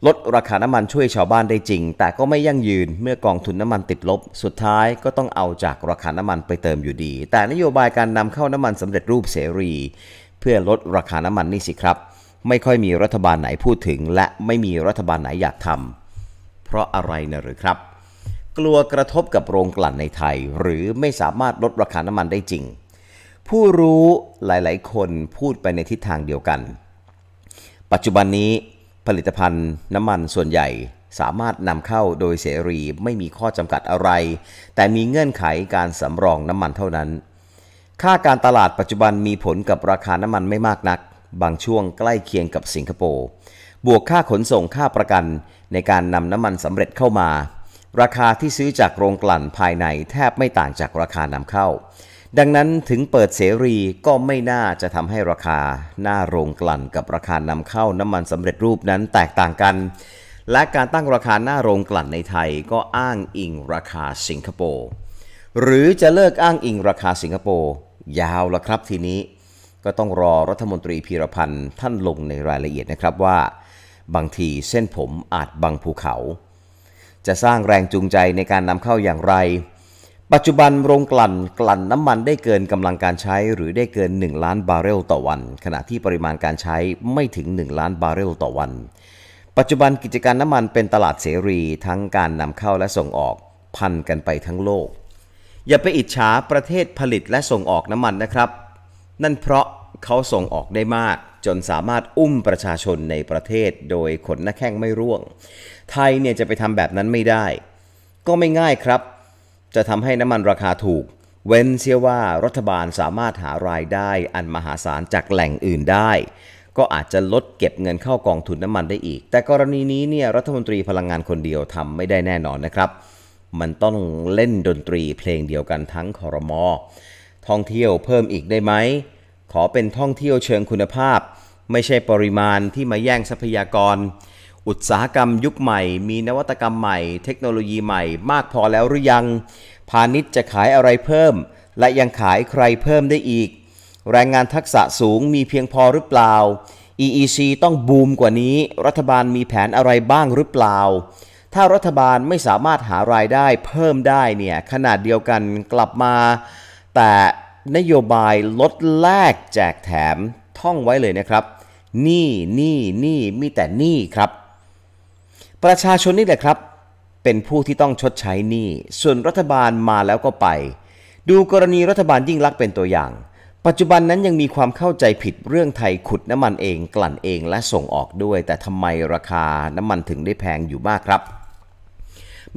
ลดราคาน้ำมันช่วยชาวบ้านได้จริง แต่ก็ไม่ยั่งยืนเมื่อกองทุนน้ำมันติดลบ สุดท้ายก็ต้องเอาจากราคาน้ำมันไปเติมอยู่ดี แต่นโยบายการนำเข้าน้ำมันสำเร็จรูปเสรีพื่อลดราคาน้ำมันนี่สิครับ ไม่ค่อยมีรัฐบาลไหนพูดถึง และไม่มีรัฐบาลไหนอยากทำเพราะอะไรนะหรือครับ กลัวกระทบกับโรงกลั่นในไทย หรือไม่สามารถลดราคาน้ำมันได้จริง ผู้รู้หลายๆ คนพูดไปในทิศทางเดียวกัน ปัจจุบันนี้ ผลิตภัณฑ์น้ำมันส่วนใหญ่สามารถนำเข้าโดยเสรีไม่มีข้อจำกัดอะไร แต่มีเงื่อนไขการสำรองน้ำมันเท่านั้นค่าการตลาดปัจจุบันมีผลกับราคาน้ำมันไม่มากนัก บางช่วงใกล้เคียงกับสิงคโปร์บวกค่าขนส่งค่าประกันในการนำน้ำมันสำเร็จเข้ามา ราคาที่ซื้อจากโรงกลั่นภายในแทบไม่ต่างจากราคานำเข้า ดังนั้นถึงเปิดเสรีก็ไม่น่าจะทำให้ราคาหน้าโรงกลั่นกับราคานำเข้าน้ำมันสำเร็จรูปนั้นแตกต่างกัน และการตั้งราคาหน้าโรงกลั่นในไทยก็อ้างอิงราคาสิงคโปร์หรือจะเลิกอ้างอิงราคาสิงคโปร์ยาวละครับทีนี้ก็ต้องรอรัฐมนตรีพีรพันธ์ท่านลงในรายละเอียดนะครับว่า บางทีเส้นผมอาจบังภูเขา จะสร้างแรงจูงใจในการนำเข้าอย่างไร ปัจจุบันโรงกลั่นกลั่นน้ำมันได้เกินกำลังการใช้หรือได้เกิน 1 ล้านบาร์เรลต่อวัน ขณะที่ปริมาณการใช้ไม่ถึง 1 ล้านบาร์เรลต่อวัน ปัจจุบันกิจการน้ำมันเป็นตลาดเสรีทั้งการนำเข้าและส่งออกพันกันไปทั้งโลกอย่าไปอิจฉาประเทศผลิตและส่งออกน้ำมันนะครับ นั่นเพราะเขาส่งออกได้มาก จนสามารถอุ้มประชาชนในประเทศโดยขนหน้าแข้งไม่ร่วง ไทยเนี่ยจะไปทำแบบนั้นไม่ได้ ก็ไม่ง่ายครับ จะทำให้น้ำมันราคาถูก เว้นเสียว่ารัฐบาลสามารถหารายได้อันมหาศาลจากแหล่งอื่นได้ ก็อาจจะลดเก็บเงินเข้ากองทุนน้ำมันได้อีก แต่กรณีนี้เนี่ยรัฐมนตรีพลังงานคนเดียวทำไม่ได้แน่นอนนะครับมันต้องเล่นดนตรีเพลงเดียวกันทั้งคอรมอ ท่องเที่ยวเพิ่มอีกได้ไหม ขอเป็นท่องเที่ยวเชิงคุณภาพ ไม่ใช่ปริมาณที่มาแย่งทรัพยากร อุตสาหกรรมยุคใหม่ มีนวัตกรรมใหม่ เทคโนโลยีใหม่มากพอแล้วหรือยัง พาณิชย์จะขายอะไรเพิ่ม และยังขายใครเพิ่มได้อีก แรงงานทักษะสูงมีเพียงพอหรือเปล่า EEC ต้องบูมกว่านี้ รัฐบาลมีแผนอะไรบ้างหรือเปล่าถ้ารัฐบาลไม่สามารถหารายได้เพิ่มได้เนี่ยขนาดเดียวกันกลับมา แต่นโยบายลดแลกแจกแถมท่องไว้เลยนะครับหนี้หนี้หนี้มีแต่หนี้ครับ ประชาชนนี่แหละครับเป็นผู้ที่ต้องชดใช้หนี้ส่วนรัฐบาลมาแล้วก็ไป ดูกรณีรัฐบาลยิ่งลักษณ์เป็นตัวอย่าง ปัจจุบันนั้นยังมีความเข้าใจผิดเรื่องไทยขุดน้ำมันเองกลั่นเองและส่งออกด้วย แต่ทำไมราคาน้ำมันถึงได้แพงอยู่มากครับ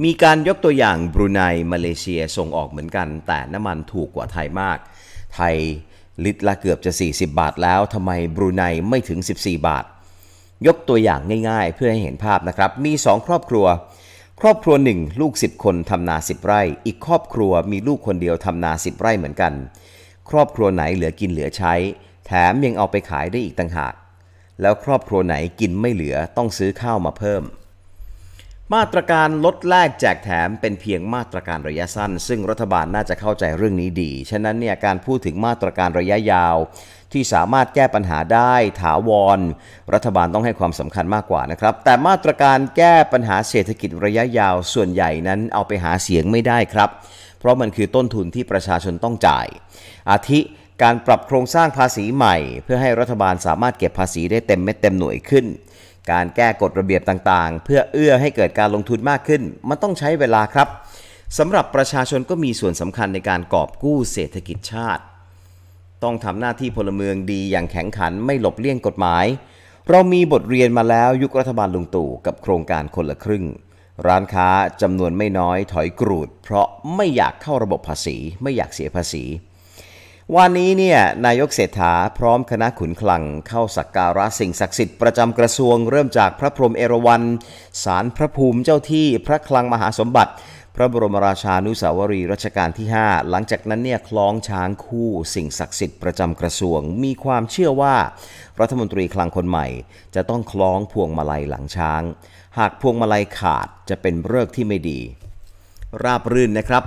มีการยกตัวอย่างบรูไนมาเลเซียส่งออกเหมือนกัน แต่น้ำมันถูกกว่าไทยมาก ไทยลิตรละเกือบจะ 40 บาทแล้วทำไมบรูไนไม่ถึง 14 บาท ยกตัวอย่างง่ายๆเพื่อให้เห็นภาพนะครับ มี 2 ครอบครัว ครอบครัวหนึ่ง ลูก 10 คนทำนา 10 ไร่ อีกครอบครัวมีลูกคนเดียวทำนา 10 ไร่เหมือนกัน ครอบครัวไหนเหลือกินเหลือใช้ แถมยังเอาไปขายได้อีกต่างหากแล้วครอบครัวไหนกินไม่เหลือต้องซื้อข้าวมาเพิ่มมาตรการลดแลกแจกแถมเป็นเพียงมาตรการระยะสั้น ซึ่งรัฐบาลน่าจะเข้าใจเรื่องนี้ดี ฉะนั้นเนี่ยการพูดถึงมาตรการระยะยาว ที่สามารถแก้ปัญหาได้ ถาวรรัฐบาลต้องให้ความสำคัญมากกว่านะครับแต่มาตรการแก้ปัญหาเศรษฐกิจระยะยาวส่วนใหญ่นั้นเอาไปหาเสียงไม่ได้ครับ เพราะมันคือต้นทุนที่ประชาชนต้องจ่าย อาทิการปรับโครงสร้างภาษีใหม่ เพื่อให้รัฐบาลสามารถเก็บภาษีได้เต็มเม็ดเต็มหน่วยขึ้นการแก้กฎระเบียบต่างๆ เพื่อเอื้อให้เกิดการลงทุนมากขึ้น มันต้องใช้เวลาครับ สำหรับประชาชนก็มีส่วนสำคัญในการกอบกู้เศรษฐกิจชาติ ต้องทำหน้าที่พลเมืองดีอย่างแข็งขันไม่หลบเลี่ยงกฎหมาย เรามีบทเรียนมาแล้วยุครัฐบาลลุงตู่กับโครงการคนละครึ่ง ร้านค้าจำนวนไม่น้อย ถอยกรูด เพราะไม่อยากเข้าระบบภาษีไม่อยากเสียภาษีวันนี้เนี่ยนายกเศรษฐาพร้อมคณะขุนคลังเข้าสักการะสิ่งศักดิ์สิทธิ์ประจำกระทรวง เริ่มจากพระพรหมเอราวัณสารพระภูมิเจ้าที่พระคลังมหาสมบัติ พระบรมราชานุสาวรีรัชกาลที่ 5 หลังจากนั้นเนี่ยคล้องช้างคู่สิ่งศักดิ์สิทธิ์ประจำกระทรวง มีความเชื่อว่า รัฐมนตรีคลังคนใหม่ จะต้องคล้องพวงมาลัยหลังช้าง หากพวงมาลัยขาดจะเป็นเรื่องที่ไม่ดี ราบรื่นนะครับ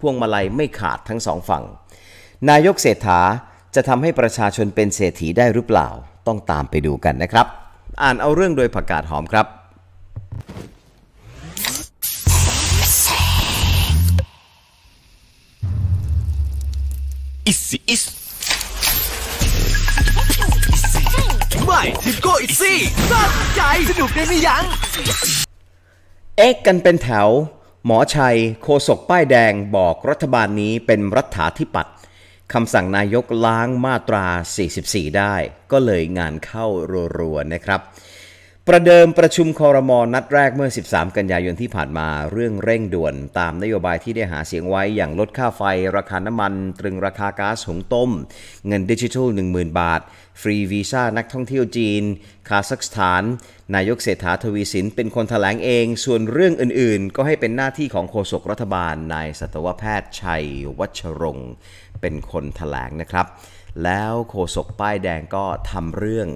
พวงมาลัยไม่ขาดทั้งสองฝั่งนายกเศรษฐาจะทำให้ประชาชนเป็นเศรษฐีได้หรือเปล่า ต้องตามไปดูกันนะครับ อ่านเอาเรื่องโดยผักกาดหอมครับอิสิอิสไม่ทิโกอิซี่สใจสนุกได้ไม่ยัง เอ็กกันเป็นแถว หมอชัยโคศกป้ายแดงบอกรัฐบาลนี้เป็นรัฐาธิปัตย์คำสั่งนายกล้างมาตรา 44 ได้ ก็เลยงานเข้ารัวๆ นะครับ ประเดิมประชุมคอรมอนัดแรกเมื่อ 13 กันยายนที่ผ่านมาเรื่องเร่งด่วนตามนโยบายที่ได้หาเสียงไว้อย่างลดค่าไฟ ราคาน้ำมัน ตรึงราคาก๊าซหุงต้ม เงินดิจิทัล 10,000 บาท ฟรีวีซ่า นักท่องเที่ยวจีน คาซัคสถาน นายกเศรษฐาทวีสินเป็นคนถแถลงเองส่วนเรื่องอื่นๆ ก็ให้เป็นหน้าที่ของโฆษกรัฐบาลนายสัตวแพทย์ชัยวัชรงค์เป็นคนถแถลงนะครับ แล้วโคศกป้ายแดงก็ทำเรื่อง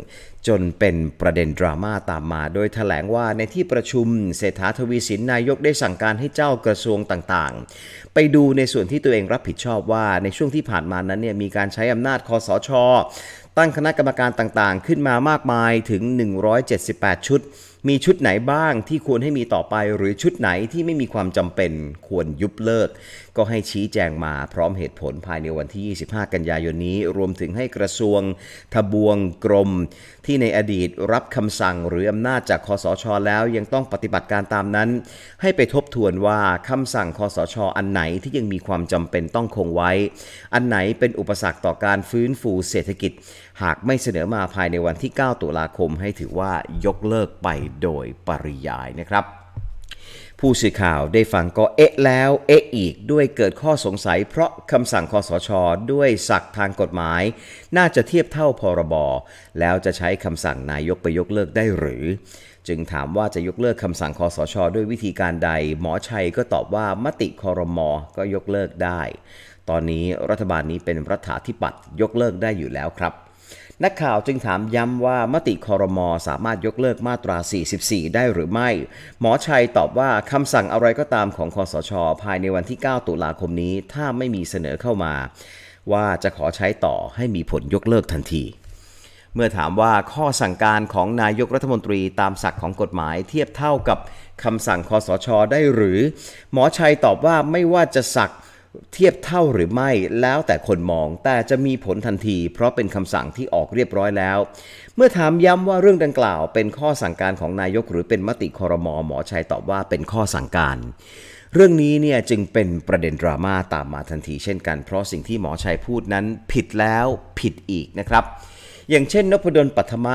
จนเป็นประเด็นดราม่าตามมา โดยถแถลงว่าในที่ประชุมเศรษฐาทวีสินนายกได้สั่งการให้เจ้ากระทรวงต่างๆ ไปดูในส่วนที่ตัวเองรับผิดชอบว่าในช่วงที่ผ่านมานั้นเนี่ยมีการใช้อำนาจคอสช ตั้งคณะกรรมการต่างๆ ขึ้นมามากมายถึง 178 ชุด มีชุดไหนบ้าง ที่ควรให้มีต่อไปหรือชุดไหนที่ไม่มีความจำเป็นควรยุบเลิกก็ให้ชี้แจงมาพร้อมเหตุผลภายในวันที่ 25 กันยายนนี้ รวมถึงให้กระทรวง ทบวงกรม ที่ในอดีตรับคำสั่งหรืออำนาจจากคอสชอแล้วยังต้องปฏิบัติการตามนั้น ให้ไปทบทวนว่าคำสั่งคอสชออันไหนที่ยังมีความจำเป็นต้องคงไว้ อันไหนเป็นอุปสรรคต่อการฟื้นฟูเศรษฐกิจ หากไม่เสนอมาภายในวันที่ 9 ตุลาคม ให้ถือว่ายกเลิกไปโดยปริยายนะครับผู้สื่อข่าวได้ฟังก็เอ๊ะแล้วเอ๊ะอีกด้วยเกิดข้อสงสัย เพราะคำสั่งคอสช ด้วยศักทางกฎหมาย น่าจะเทียบเท่าพรบรแล้วจะใช้คำสั่งนายกไปยกเลิกได้หรือ จึงถามว่าจะยกเลิกคำสั่งคอสช ด้วยวิธีการใดหมอชัย ก็ตอบว่ามติคอรมอก็ยกเลิกได้ ตอนนี้รัฐบาลนี้เป็นรัฐาธิปัตย์ยกเลิกได้อยู่แล้วครับนักข่าวจึงถามย้ำว่ามติคอรมอสามารถยกเลิกมาตรา 44 ได้หรือไม่ หมอชัยตอบว่า คำสั่งอะไรก็ตามของคอสช ภายในวันที่ 9 ตุลาคมนี้ ถ้าไม่มีเสนอเข้ามา ว่าจะขอใช้ต่อให้มีผลยกเลิกทันที เมื่อถามว่าข้อสั่งการของนายกรัฐมนตรีตามสักของกฎหมายเทียบเท่ากับคำสั่งคอสช ได้หรือ หมอชัยตอบว่าไม่ว่าจะสักด์เทียบเท่าหรือไม่แล้วแต่คนมองแต่จะมีผลทันที เพราะเป็นคำสั่งที่ออกเรียบร้อยแล้ว เมื่อถามย้ำว่าเรื่องดังกล่าว เป็นข้อสั่งการของนายกหรือเป็นมติคอรมอหมอชัยตอบว่า เป็นข้อสั่งการ เรื่องนี้เนี่ยจึงเป็นประเด็นดราม่าตามมาทันทีเช่นกันเพราะสิ่งที่หมอชัยพูดนั้นผิดแล้วผิดอีกนะครับ อย่างเช่น นพดลปัทมะ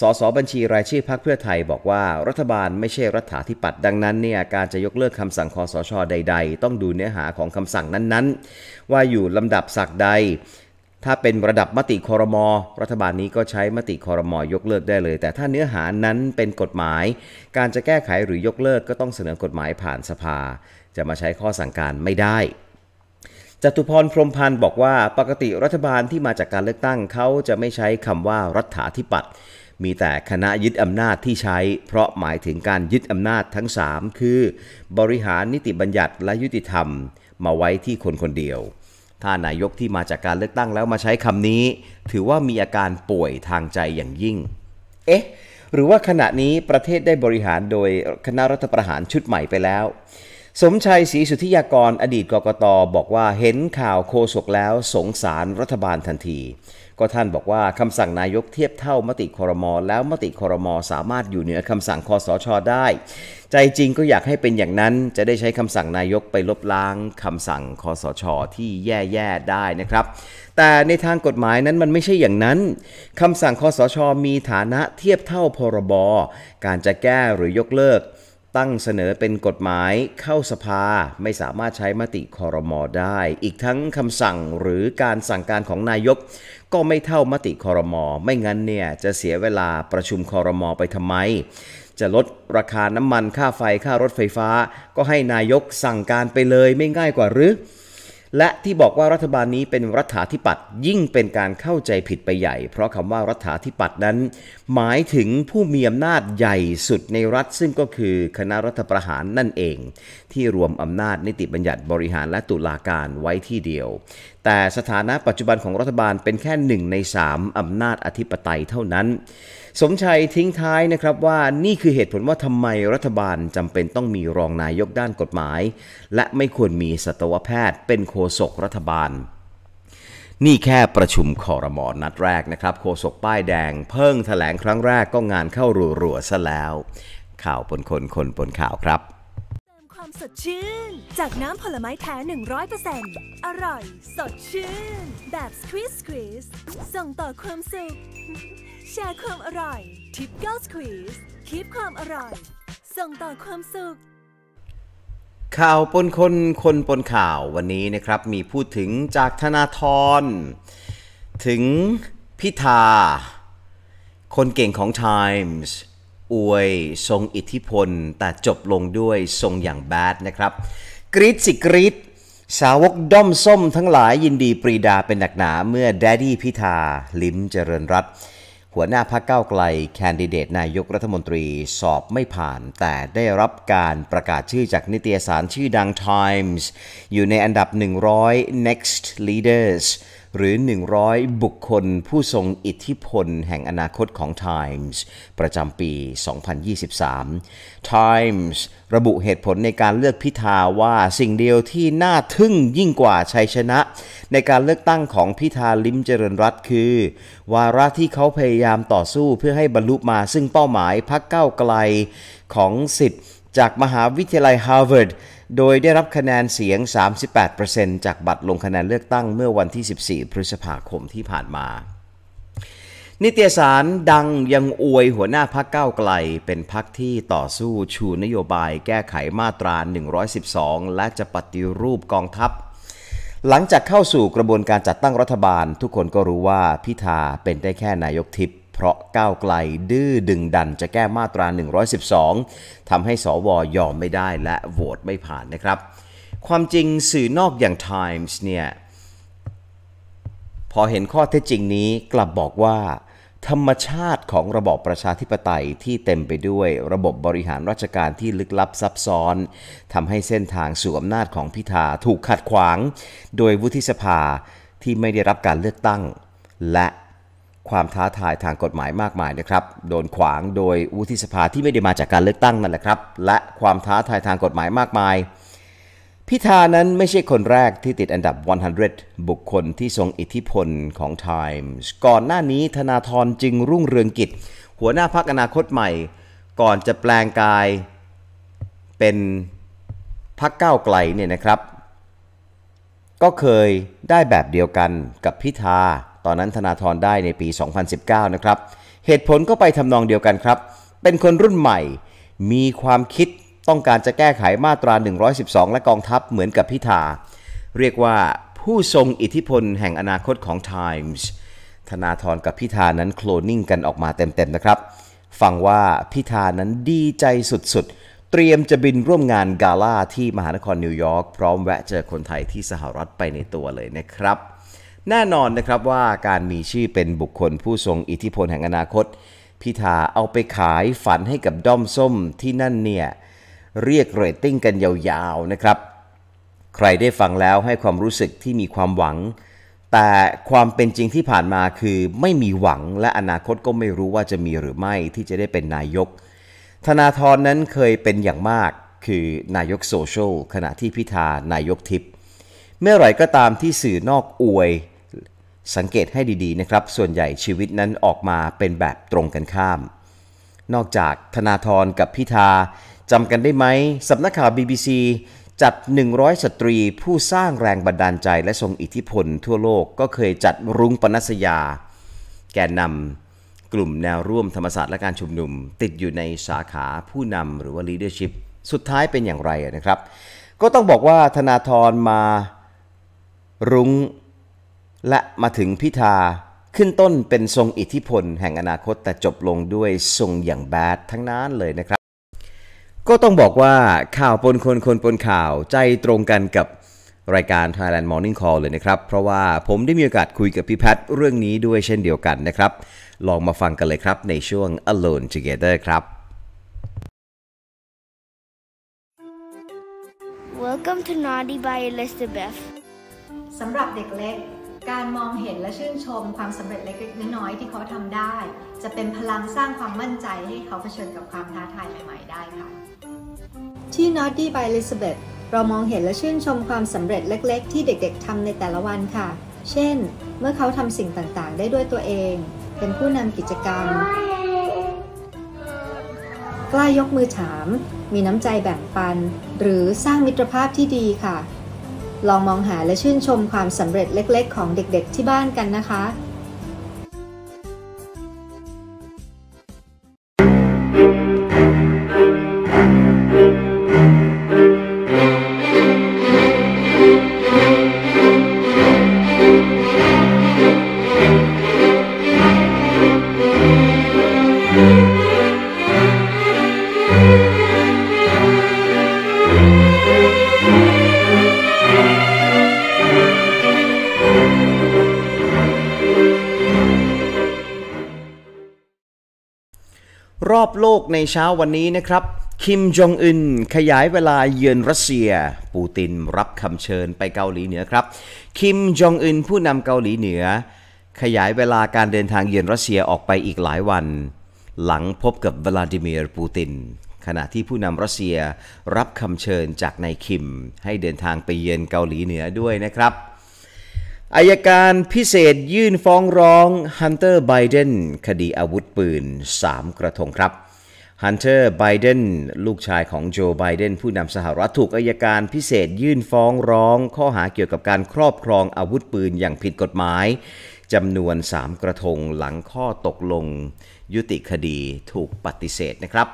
สสบัญชีรายชื่อพักเพื่อไทยบอกว่า รัฐบาลไม่ใช่รัฐาธิปัตย์ดังนั้นเนี่ยการจะยกเลิกคำสั่งคอสชอใด ๆ ต้องดูเนื้อหาของคำสั่งนั้นๆ ว่าอยู่ลำดับสักใด ถ้าเป็นระดับมติคอรมอรัฐบาลนี้ก็ใช้มติคอรมอยกเลิกได้เลย แต่ถ้าเนื้อหานั้นเป็นกฎหมาย การจะแก้ไขหรือยกเลิกก็ต้องเสนอกฎหมายผ่านสภา จะมาใช้ข้อสั่งการไม่ได้จตุพรพรมพันธ์บอกว่าปกติรัฐบาลที่มาจากการเลือกตั้งเขาจะไม่ใช้คำว่ารัฐาธิปัตย์มีแต่คณะยึดอำนาจที่ใช้ เพราะหมายถึงการยึดอำนาจทั้ง 3 คือ บริหารนิติบัญญัติและยุติธรรม มาไว้ที่คนคนเดียว ถ้านายกที่มาจากการเลือกตั้งแล้วมาใช้คำนี้ ถือว่ามีอาการป่วยทางใจอย่างยิ่ง เอ๊ะ หรือว่าขณะนี้ประเทศได้บริหารโดยคณะรัฐประหารชุดใหม่ไปแล้ว สมชัยศรีสุธิยากรอดีตกกตบอกว่าเห็นข่าวโคศกแล้วสงสารรัฐบาลทันทีก็ท่านบอกว่าคำสั่งนายกเทียบเท่า มติคอรมอแล้วมติคอรมอสามารถอยู่เหนือคำสั่งคอสชอได้ ใจจริงก็อยากให้เป็นอย่างนั้นจะได้ใช้คำสั่งนายกไปลบล้างคำสั่งคอสชอที่แย่ๆได้นะครับ แต่ในทางกฎหมายนั้นมันไม่ใช่อย่างนั้นคำสั่งคอสชอมีฐานะเทียบเท่าพรบการจะแก้หรือยกเลิกตั้งเสนอเป็นกฎหมายเข้าสภา ไม่สามารถใช้มติคอรมอได้ อีกทั้งคำสั่งหรือการสั่งการของนายก ก็ไม่เท่ามติคอรมอไม่งั้นเนี่ยจะเสียเวลาประชุมคอรมอไปทำไม จะลดราคาน้ำมันค่าไฟค่ารถไฟฟ้า ก็ให้นายกสั่งการไปเลยไม่ง่ายกว่าหรือและที่บอกว่ารัฐบาลนี้เป็นรัฐาธิปัตย์ยิ่งเป็นการเข้าใจผิดไปใหญ่ เพราะคำว่ารัฐาธิปัตย์นั้นหมายถึงผู้มีอำนาจใหญ่สุดในรัฐซึ่งก็คือคณะรัฐประหารนั่นเอง ที่รวมอำนาจนิติบัญญัติบริหารและตุลาการไว้ที่เดียว แต่สถานะปัจจุบันของรัฐบาลเป็นแค่หนึ่งในสามอำนาจอธิปไตยเท่านั้นสมชัยทิ้งท้ายนะครับว่านี่คือเหตุผลว่าทำไมรัฐบาลจำเป็นต้องมีรองนายกด้านกฎหมาย และไม่ควรมีสัตวแพทย์เป็นโฆษกรัฐบาล นี่แค่ประชุมคอรมอนัดแรกนะครับโฆษกป้ายแดงเพิ่งถแถลงครั้งแรกก็งานเข้ารัวๆซะแล้ว ข่าวปนคนคนปนข่าวครับความสดชื่น จากน้ำผลไม้แท้ 100%อร่อย สดชื่นแบบสควิสควิสส่งต่อความสุขแชร์ความอร่อย ทิปเก้าสควีสคีปความอร่อย ส่งต่อความสุข ข่าวปนคน คนปนข่าววันนี้นะครับ มีพูดถึงจากธนาธรถึงพิธา คนเก่งของ Times อวยทรงอิทธิพลแต่จบลงด้วยทรงอย่างแบดนะครับ กรีดสิกรีดสาวกด้อมส้มทั้งหลายยินดีปรีดาเป็นหนักหนาเมื่อแดดดี้พิธา ลิ้มเจริญรัตนหัวหน้าพรรคก้าไกล แคนดิเดตนายกรัฐมนตรีสอบไม่ผ่านแต่ได้รับการประกาศชื่อจากนิตยสารชื่อดัง Times อยู่ในอันดับ 100 Next Leaders หรือ 100 บุคคลผู้ทรงอิทธิพลแห่งอนาคตของ Times ประจำปี 2023 Times ระบุเหตุผลในการเลือกพิธาว่าสิ่งเดียวที่น่าทึ่งยิ่งกว่าชัยชนะ ในการเลือกตั้งของพิธาลิมเจริญรัตคือ วาระที่เขาพยายามต่อสู้เพื่อให้บรรลุมาซึ่งเป้าหมายพักเก้าไกลของสิทธิ์จากมหาวิทยาลัยฮาร์วาร์ดโดยได้รับคะแนนเสียง 38%จากบัตรลงคะแนนเลือกตั้งเมื่อวันที่ 14 พฤษภาคมที่ผ่านมา นิตยสารดังยังอวยหัวหน้าพักเก้าไกล เป็นพักที่ต่อสู้ชูนโยบายแก้ไขมาตรา 112 และจะปฏิรูปกองทัพ หลังจากเข้าสู่กระบวนการจัดตั้งรัฐบาล ทุกคนก็รู้ว่าพิธาเป็นได้แค่นายกทิพย์เพราะก้าวไกลดื้อดึงดันจะแก้มาตรา 112 ทำให้สวอยอมไม่ได้และโหวตไม่ผ่านนะครับ ความจริงสื่อนอกอย่าง Times เนี่ย พอเห็นข้อเท็จจริงนี้กลับบอกว่า ธรรมชาติของระบอบประชาธิปไตยที่เต็มไปด้วยระบบบริหารราชการที่ลึกลับซับซ้อนทำให้เส้นทางสู่อำนาจของพิธาถูกขัดขวาง โดยวุฒิสภาที่ไม่ได้รับการเลือกตั้ง และความท้าทายทางกฎหมายมากมายนะครับ โดนขวางโดยวุฒิสภาที่ไม่ได้มาจากการเลือกตั้งนั่นแหละครับ และความท้าทายทางกฎหมายมากมาย พิธานั้นไม่ใช่คนแรกที่ติดอันดับ 100 บุคคลที่ทรงอิทธิพลของ Times ก่อนหน้านี้ธนาธรจึงรุ่งเรืองกิจ หัวหน้าพักอนาคตใหม่ ก่อนจะแปลงกายเป็นพักก้าวไกลเนี่ยนะครับ ก็เคยได้แบบเดียวกันกับพิธาตอนนั้นธนาธรได้ในปี 2019 นะครับ เหตุผลก็ไปทำนองเดียวกันครับ เป็นคนรุ่นใหม่มีความคิดต้องการจะแก้ไขมาตรา 112 และกองทัพเหมือนกับพิธา เรียกว่าผู้ทรงอิทธิพลแห่งอนาคตของ Times ธนาธรกับพิธานั้นโคลนนิ่งกันออกมาเต็มๆนะครับ ฟังว่าพิธานั้นดีใจสุดๆ เตรียมจะบินร่วมงานกาล่าที่มหานครนิวยอร์กพร้อมแวะเจอคนไทยที่สหรัฐไปในตัวเลยนะครับแน่นอนนะครับว่าการมีชื่อเป็นบุคคลผู้ทรงอิทธิพลแห่งอนาคต พิธาเอาไปขายฝันให้กับด้อมส้มที่นั่นเนี่ยเรียกเรตติ้งกันยาวๆนะครับ ใครได้ฟังแล้วให้ความรู้สึกที่มีความหวัง แต่ความเป็นจริงที่ผ่านมาคือไม่มีหวัง และอนาคตก็ไม่รู้ว่าจะมีหรือไม่ที่จะได้เป็นนายก ธนาธรนั้นเคยเป็นอย่างมากคือ นายกโซเชียลขณะที่พิธานายกทิพย์เมื่อไหร่ก็ตามที่สื่อนอกอวยสังเกตให้ดี ๆ นะครับ ส่วนใหญ่ชีวิตนั้นออกมาเป็นแบบตรงกันข้าม นอกจากธนาธรกับพิธาจำกันได้ไหมสำนักข่าว BBC จัด 100 สตรี ผู้สร้างแรงบันดาลใจ และทรงอิทธิพลทั่วโลกก็เคยจัดรุ้งปนัสยา แกนนำกลุ่มแนวร่วมธรรมศาสตร์และการชุมนุมติดอยู่ในสาขาผู้นำหรือว่า leadership สุดท้ายเป็นอย่างไรนะครับ ก็ต้องบอกว่าธนาธรมารุ้งและมาถึงพิธา ขึ้นต้นเป็นทรงอิทธิพลแห่งอนาคตแต่จบลงด้วยทรงอย่างแบดทั้งนั้นเลยนะครับ ก็ต้องบอกว่าข่าวปนคนคนปนข่าวใจตรงกันกับรายการ Thailand Morning Call เลยนะครับ เพราะว่าผมได้มีโอกาสคุยกับพี่แพทเรื่องนี้ด้วยเช่นเดียวกันนะครับ ลองมาฟังกันเลยครับในช่วง Alone Together ครับ Welcome to Naughty by Elizabeth สำหรับเด็กเล็กการมองเห็นและชื่นชมความสำเร็จเล็กๆ น้อยๆที่เขาทำได้ จะเป็นพลังสร้างความมั่นใจให้เขาเผชิญกับความท้าทายใหม่ๆ ได้ค่ะ ที่นอตตี้ไบ y ลสเบตเรามองเห็นและชื่นชมความสำเร็จเล็กๆ ที่เด็กๆทำในแต่ละวันค่ะ เช่น เมื่อเขาทำสิ่งต่างๆ ได้ด้วยตัวเอง เป็นผู้นำกิจกรรม กล้ายกมือถาม มีน้ำใจแบ่งปัน หรือสร้างมิตรภาพที่ดีค่ะลองมองหาและชื่นชมความสำเร็จเล็กๆ ของเด็กๆ ที่บ้านกันนะคะลกในเช้าวันนี้นะครับ คิมจองอึนขยายเวลาเยือนรัสเซีย ปูตินรับคำเชิญไปเกาหลีเหนือครับ คิมจองอึนผู้นำเกาหลีเหนือ ขยายเวลาการเดินทางเยือนรัสเซียออกไปอีกหลายวัน หลังพบกับวลาดิเมียร์ปูติน ขณะที่ผู้นำรัสเซียรับคำเชิญจากนายคิม ให้เดินทางไปเยือนเกาหลีเหนือด้วยนะครับ อายการพิเศษยื่นฟ้องร้องฮันเตอร์ไบเดนคดีอาวุธปืน3 กระทงครับฮันเตอร์ไบเดนลูกชายของโจไบเดนผู้นำสหรัฐ ถูกอายการพิเศษยื่นฟ้องร้อง ข้อหาเกี่ยวกับการครอบครองอาวุธปืนอย่างผิดกฎหมาย จำนวน 3 กระทงหลังข้อตกลงยุติคดีถูกปฏิเสธนะครับ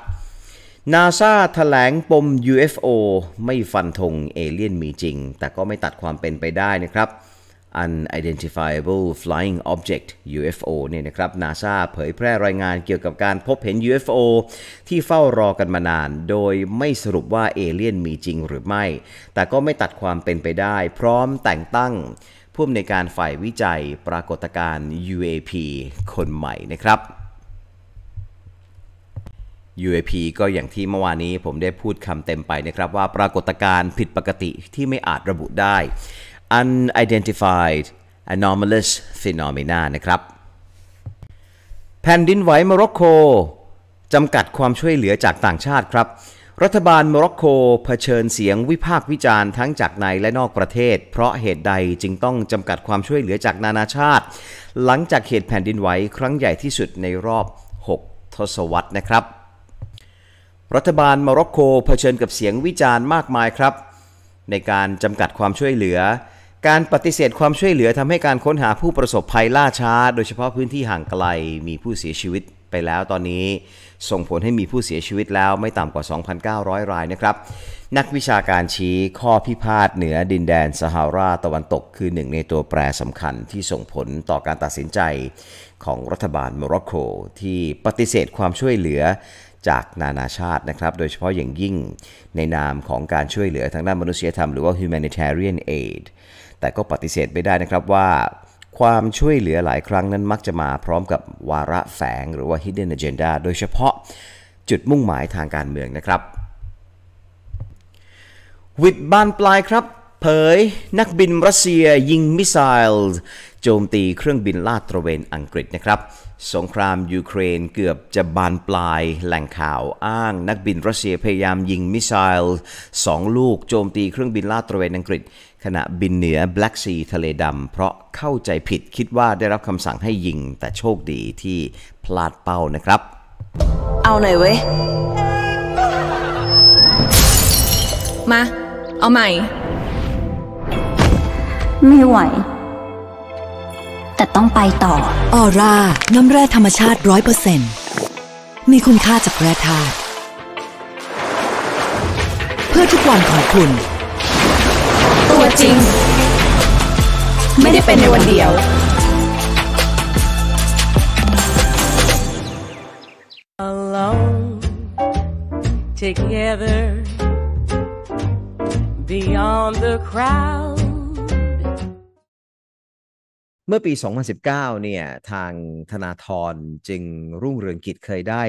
นาซาแถลงปม UFO ไม่ฟันธงเอเลี่ยนมีจริง แต่ก็ไม่ตัดความเป็นไปได้นะครับ Unidentifiable Flying Object UFO เนี่ยนะครับ นาซาเผยแพร่รายงานเกี่ยวกับการพบเห็น UFO ที่เฝ้ารอกันมานาน โดยไม่สรุปว่าเอเลี่ยนมีจริงหรือไม่ แต่ก็ไม่ตัดความเป็นไปได้พร้อมแต่งตั้งผู้อำนวยการฝ่ายวิจัยปรากฏการณ์ UAP คนใหม่นะครับ UAP ก็อย่างที่เมื่อวานนี้ผมได้พูดคำเต็มไปนะครับว่าปรากฏการณ์ผิดปกติที่ไม่อาจระบุได้ unidentified anomalous phenomena นะครับ แผ่นดินไหวโมร็อกโกจำกัดความช่วยเหลือจากต่างชาติครับ รัฐบาลโมร็อกโกเผชิญเสียงวิพากษ์วิจารณ์ทั้งจากในและนอกประเทศ เพราะเหตุใดจึงต้องจำกัดความช่วยเหลือจากนานาชาติ หลังจากเหตุแผ่นดินไหวครั้งใหญ่ที่สุดในรอบ 6 ทศวรรษนะครับ รัฐบาลโมร็อกโกเผชิญกับเสียงวิจารณ์มากมายครับ ในการจำกัดความช่วยเหลือการปฏิเสธความช่วยเหลือทำให้การค้นหาผู้ประสบภัยล่าช้า โดยเฉพาะพื้นที่ห่างไกลมีผู้เสียชีวิตไปแล้วตอนนี้ส่งผลให้มีผู้เสียชีวิตแล้วไม่ต่ำกว่า 2,900 รายนะครับ นักวิชาการชี้ข้อพิพาทเหนือดินแดนซาฮารา ตะวันตกคือหนึ่งในตัวแปรสำคัญที่ส่งผลต่อการตัดสินใจของรัฐบาลโมร็อกโกที่ปฏิเสธความช่วยเหลือจากนานาชาตินะครับ โดยเฉพาะอย่างยิ่งในนามของการช่วยเหลือทางด้านมนุษยธรรมหรือว่า humanitarian aid แต่ก็ปฏิเสธไม่ได้นะครับว่าความช่วยเหลือหลายครั้งนั้นมักจะมาพร้อมกับวาระแฝง หรือว่า hidden agenda โดยเฉพาะจุดมุ่งหมายทางการเมืองนะครับ วิดบานปลายครับ เผยนักบินรัสเซียยิงมิสไซล์โจมตีเครื่องบินลาดตระเวนอังกฤษนะครับ สงครามยูเครนเกือบจะบานปลายแหล่งข่าวอ้าง นักบินรัสเซียพยายามยิงมิสไซล์สองลูกโจมตีเครื่องบินลาดตระเวนอังกฤษขณะบินเหนือ Black Sea ทะเลดำ เพราะเข้าใจผิดคิดว่าได้รับคำสั่งให้ยิงแต่โชคดีที่พลาดเป้านะครับ เอาหน่อยเว้ย มา เอาใหม่ ไม่ไหว แต่ต้องไปต่อ ออร่าน้ำแร่ธรรมชาติร้อยเปอร์เซ็นต์มีคุณค่าจากแร่ธาตุเพื่อทุกวันของคุณจริง ไม่ได้เป็นในวันเดียว เมื่อปี 2019 เนี่ย ทางธนาธร จึงรุ่งเรืองกิจเคยได้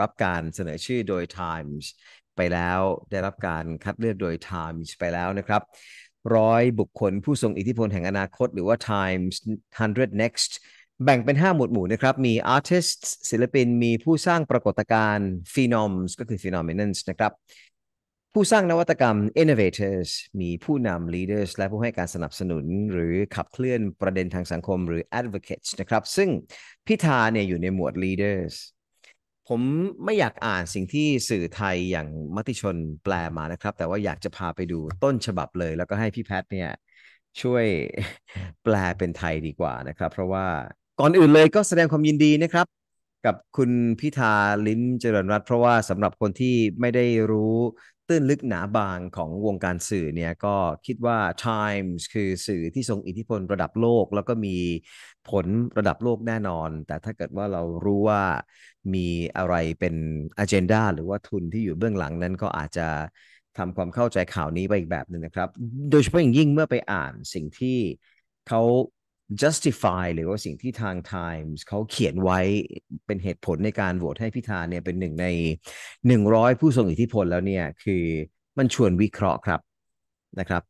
รับการเสนอชื่อโดย Times ไปแล้ว ได้รับการคัดเลือกโดย Times ไปแล้วนะครับร้อยบุคคลผู้ทรงอิทธิพลแห่งอนาคตหรือว่า Times 100 Next แบ่งเป็น 5 หมวดหมู่นะครับ มี artists ศิลปิน มีผู้สร้างปรากฏการณ์ phenoms ก็คือ phenomenons นะครับ ผู้สร้างนวัตกรรม innovators มีผู้นำ leaders และผู้ให้การสนับสนุนหรือขับเคลื่อนประเด็นทางสังคมหรือ advocates นะครับ ซึ่งพิธาเนี่ยอยู่ในหมวด leaders ผมไม่อยากอ่านสิ่งที่สื่อไทยอย่างมติชนแปลมานะครับ แต่ว่าอยากจะพาไปดูต้นฉบับเลย แล้วก็ให้พี่แพทเนี่ย ช่วยแปลเป็นไทยดีกว่านะครับ เพราะว่าก่อนอื่นเลยก็แสดงความยินดีนะครับ กับคุณพิธาลิ้มเจริญรัตน์เพราะว่าสำหรับคนที่ไม่ได้รู้ตื้นลึกหนาบางของวงการสื่อเนี่ยก็คิดว่า Times คือสื่อที่ทรงอิทธิพลระดับโลก แล้วก็มีผลระดับโลกแน่นอน แต่ถ้าเกิดว่าเรารู้ว่ามีอะไรเป็น agenda หรือว่าทุนที่อยู่เบื้องหลังนั้นก็อาจจะทำความเข้าใจข่าวนี้ไปอีกแบบหนึ่งนะครับ โดยเฉพาะอย่างยิ่งเมื่อไปอ่านสิ่งที่เขา justify หรือว่าสิ่งที่ทาง Times เขาเขียนไว้เป็นเหตุผลในการโหวตให้พิธาเนี่ยเป็นหนึ่งใน 100 ผู้ทรงอิทธิพลแล้วเนี่ย คือมันชวนวิเคราะห์ครับนะครับ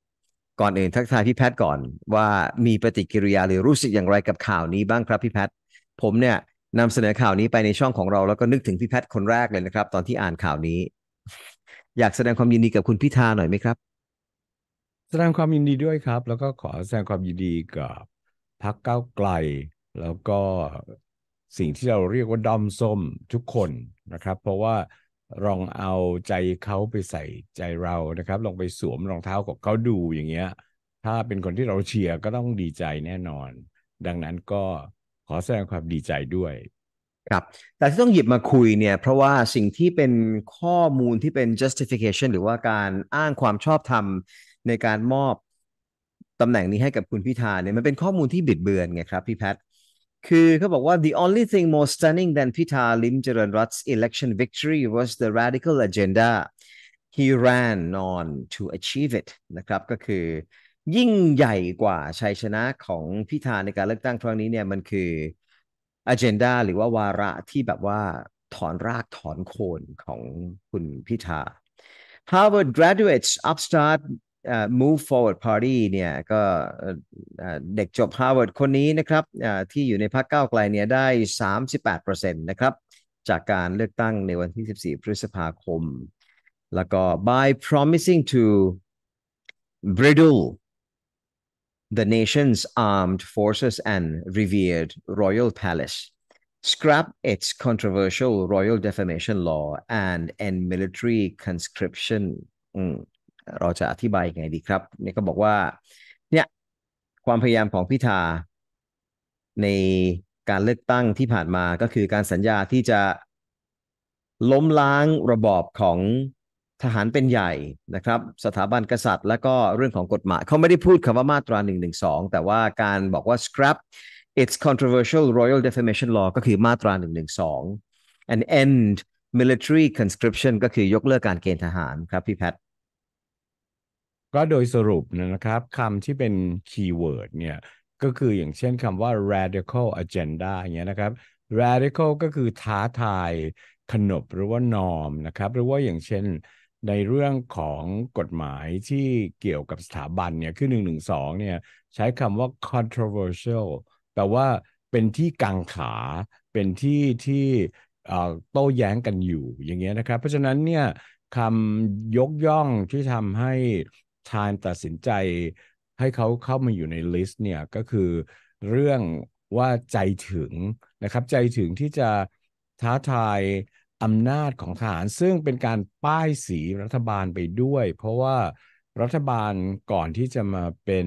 ก่อนอื่นทักทายพี่แพทย์ก่อนว่ามีปฏิกิริยาหรือรู้สึกอย่างไรกับข่าวนี้บ้างครับพี่แพทย์ผมเนี่ยนำเสนอข่าวนี้ไปในช่องของเราแล้วก็นึกถึงพี่แพทย์คนแรกเลยนะครับตอนที่อ่านข่าวนี้ อยากแสดงความยินดีกับคุณพิธาหน่อยไหมครับ แสดงความยินดีด้วยครับ แล้วก็ขอแสดงความยินดีกับพักเก้าไกลแล้วก็สิ่งที่เราเรียกว่าดอมส้มทุกคนนะครับ เพราะว่าลองเอาใจเขาไปใส่ใจเรานะครับ ลองไปสวมรองเท้ากับเขาดูอย่างเงี้ยถ้าเป็นคนที่เราเชียร์ก็ต้องดีใจแน่นอน ดังนั้นก็ขอแสดงความดีใจด้วย ครับ แต่ที่ต้องหยิบมาคุยเนี่ยเพราะว่าสิ่งที่เป็นข้อมูลที่เป็น justification หรือว่าการอ้างความชอบธรรมในการมอบตำแหน่งนี้ให้กับคุณพิธาเนี่ยมันเป็นข้อมูลที่บิดเบือนไงครับพี่แพทคือเขาบอกว่า the only thing more stunning than Pita Lim Jaranrat's election victory was the radical agenda he ran on to achieve it นะครับก็คือยิ่งใหญ่กว่าชัยชนะของพิธาในการเลือกตั้งครั้งนี้เนี่ยมันคือ agenda หรือว่าวาระที่แบบว่าถอนรากถอนโคนของคุณพิธา Harvard graduates upstart Move Forward Party เนี่ยก็เด็กจบ Harvard คนนี้นะครับที่อยู่ในพรรคก้าวไกลเนี่ยได้38%นะครับจากการเลือกตั้งในวันที่14พฤษภาคม แล้วก็ by promising to bridle the nation's armed forces and revered royal palace scrap its controversial royal defamation law and end military conscription เราจะอธิบายยังไงดีครับเนี่ยก็บอกว่าเนี่ยความพยายามของพิธาในการเลือกตั้งที่ผ่านมาก็คือการสัญญาที่จะล้มล้างระบอบของทหารเป็นใหญ่นะครับ สถาบันกษัตริย์ และก็เรื่องของกฎหมายเขาไม่ได้พูดคำว่ามาตรา1นึแต่ว่าการบอกว่า scrap its controversial royal defamation law ก็คือมาตรา1นึ and end military conscription ก็คือยกเลิกการเกณฑ์ทหารครับพี่แพทก็โดยสรุปนะครับคำที่เป็นคีย์เวิร์ดเนี่ยก็คืออย่างเช่นคำว่า radical agenda เงี้ยนะครับ radical ก็คือท้าทาย ขนบหรือว่านอมนะครับหรือว่าอย่างเช่น ในเรื่องของกฎหมายที่เกี่ยวกับสถาบันเนี่ยคือ1นึเนี่ยใช้คำว่า controversial แปลว่าเป็นที่กังขา เป็นที่ที่โต้แย้งกันอยู่อย่างเงี้ยนะครับ เพราะฉะนั้นเนี่ยคำยกย่องที่ทำให้ Time ตัดสินใจให้เขาเข้ามาอยู่ในลิสต์เนี่ย ก็คือเรื่องว่าใจถึงนะครับ ใจถึงที่จะท้าทายอำนาจของทหารซึ่งเป็นการป้ายสีรัฐบาลไปด้วย เพราะว่ารัฐบาลก่อนที่จะมาเป็น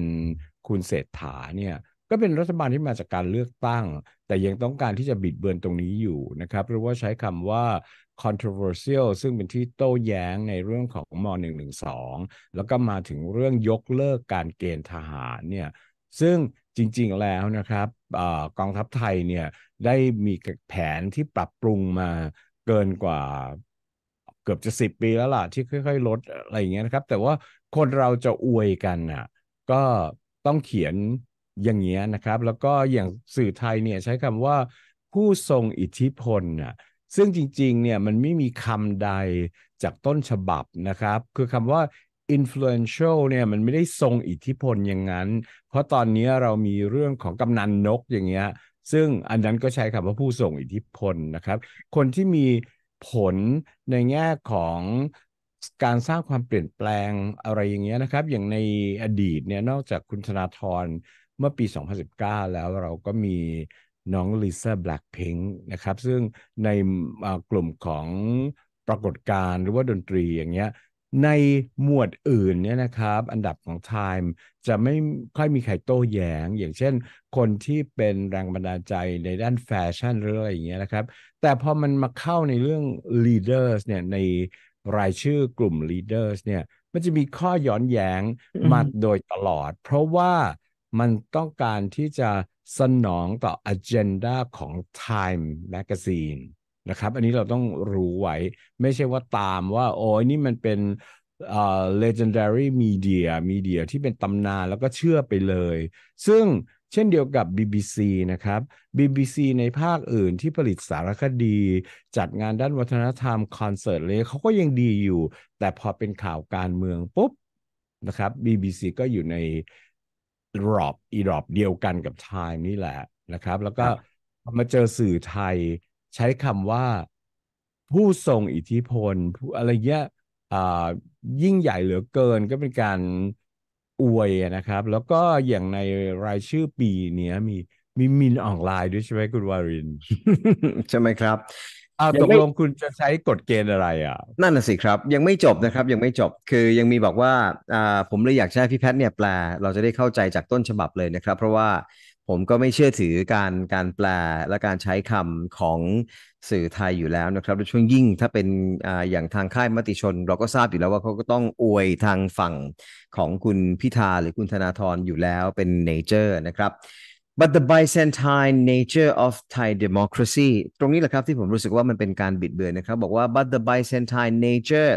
คุณเศรษฐาเนี่ยก็เป็นรัฐบาลที่มาจากการเลือกตั้ง แต่ยังต้องการที่จะบิดเบือนตรงนี้อยู่นะครับ หรือว่าใช้คำว่า controversial ซึ่งเป็นที่โต้แย้งในเรื่องของม .112 แล้วก็มาถึงเรื่องยกเลิกการเกณฑ์ทหารเนี่ย ซึ่งจริงๆแล้วนะครับ กองทัพไทยเนี่ยได้มีแผนที่ปรับปรุงมาเกินกว่าเกือบจะสิบปีแล้วล่ะที่ค่อยๆ ลดอะไรอย่างเงี้ยนะครับ แต่ว่าคนเราจะอวยกันอ่ะก็ต้องเขียนอย่างเงี้ยนะครับแล้วก็อย่างสื่อไทยเนี่ยใช้คำว่าผู้ทรงอิทธิพลน่ะซึ่งจริงๆเนี่ยมันไม่มีคำใดจากต้นฉบับนะครับ คือคำว่า influential เนี่ยมันไม่ได้ทรงอิทธิพลอย่างนั้น เพราะตอนนี้เรามีเรื่องของกำนันนกอย่างเงี้ยซึ่งอันนั้นก็ใช้คำว่าผู้ทรงอิทธิพลนะครับ คนที่มีผลในแง่ของการสร้างความเปลี่ยนแปลงอะไรอย่างเงี้ยนะครับ อย่างในอดีตเนี่ยนอกจากคุณธนาธรเมื่อปี 2019 แล้วเราก็มีน้องลิซ่าแบล็กพิงค์นะครับ ซึ่งในกลุ่มของปรากฏการณ์หรือว่าดนตรีอย่างเงี้ย ในหมวดอื่นเนี่ยนะครับ อันดับของ Time จะไม่ค่อยมีใครโต้แยง้งอย่างเช่นคนที่เป็นแรงบันดาลใจในด้านแฟชั่นหรืออะไรอย่างเงี้ยนะครับ แต่พอมันมาเข้าในเรื่อง Leaders เนี่ย ในรายชื่อกลุ่ม Leaders เนี่ย มันจะมีข้อย้อนแยง้งมาโดยตลอด เพราะว่ามันต้องการที่จะสนองต่อ agenda ของ Time Magazine นะครับอันนี้เราต้องรู้ไว้ ไม่ใช่ว่าตามว่า โอ้ยนี่มันเป็นเอ่อ legendary media media ที่เป็นตำนานแล้วก็เชื่อไปเลย ซึ่งเช่นเดียวกับ BBC นะครับ BBC ในภาคอื่นที่ผลิตสารคดี จัดงานด้านวัฒนธรรมคอนเสิร์ตเลยเขาก็ยังดีอยู่ แต่พอเป็นข่าวการเมืองปุ๊บนะครับ BBC ก็อยู่ในดรอปอีดรอปเดียวกันกับไทม์นี่แหละนะครับ แล้วก็มาเจอสื่อไทยใช้คำว่า ผู้ทรงอิทธิพลผู้อะไรเงี้ยยิ่งใหญ่เหลือเกินก็เป็นการอวยนะครับ แล้วก็อย่างในรายชื่อปีนี้มีมีมินออนไลน์ด้วยใช่ไหมคุณวาริน ใช่ไหมครับอาตกลงคุณจะใช้กฎเกณฑ์อะไรอ่ะ นั่นน่ะสิครับ ยังไม่จบนะครับ ยังไม่จบคือยังมีบอกว่าอ่าผมเลยอยากใช้พี่แพทเนี่ยแปล เราจะได้เข้าใจจากต้นฉบับเลยนะครับ เพราะว่าผมก็ไม่เชื่อถือการการแปลและการใช้คำของสื่อไทยอยู่แล้วนะครับโดยเฉพาะยิ่งถ้าเป็นออย่างทางค่ายมติชน เราก็ทราบอยู่แล้วว่าเขาก็ต้องอวยทางฝั่งของคุณพิธาหรือคุณธนาธรอยู่แล้วเป็นเนเจอร์นะครับ but the Byzantine nature of Thai democracy ตรงนี้แหละครับที่ผมรู้สึกว่ามันเป็นการบิดเบือนนะครับบอกว่า but the Byzantine nature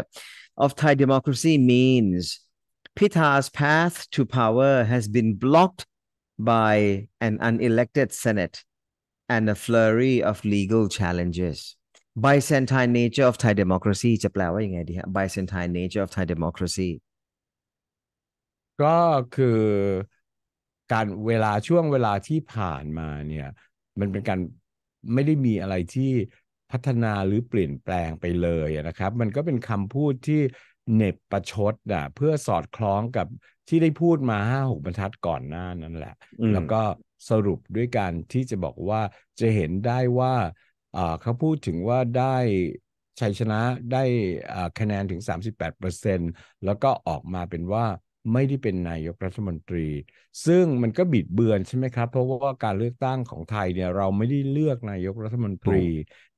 of Thai democracy means Pita's path to power has been blocked by an unelected Senate and a flurry of legal challenges Byzantine nature of Thai democracy จะแปลว่ายังไงดีฮะ Byzantine nature of Thai democracy ก็คือการเวลาช่วงเวลาที่ผ่านมาเนี่ย มันเป็นการไม่ได้มีอะไรที่พัฒนาหรือเปลี่ยนแปลงไปเลยนะครับ มันก็เป็นคำพูดที่เน็บประชดอ่ะเพื่อสอดคล้องกับที่ได้พูดมาห้าหกบรรทัด ก่อนหน้านั้นแหละแล้วก็สรุปด้วยการที่จะบอกว่าจะเห็นได้ว่าเขาพูดถึงว่าได้ชัยชนะได้คะแนนถึง 38%แล้วก็ออกมาเป็นว่าไม่ได้เป็นนายกรัฐมนตรี ซึ่งมันก็บิดเบือนใช่ไหมครับเพราะว่าการเลือกตั้งของไทยเนี่ยเราไม่ได้เลือกนายกรัฐมนตรี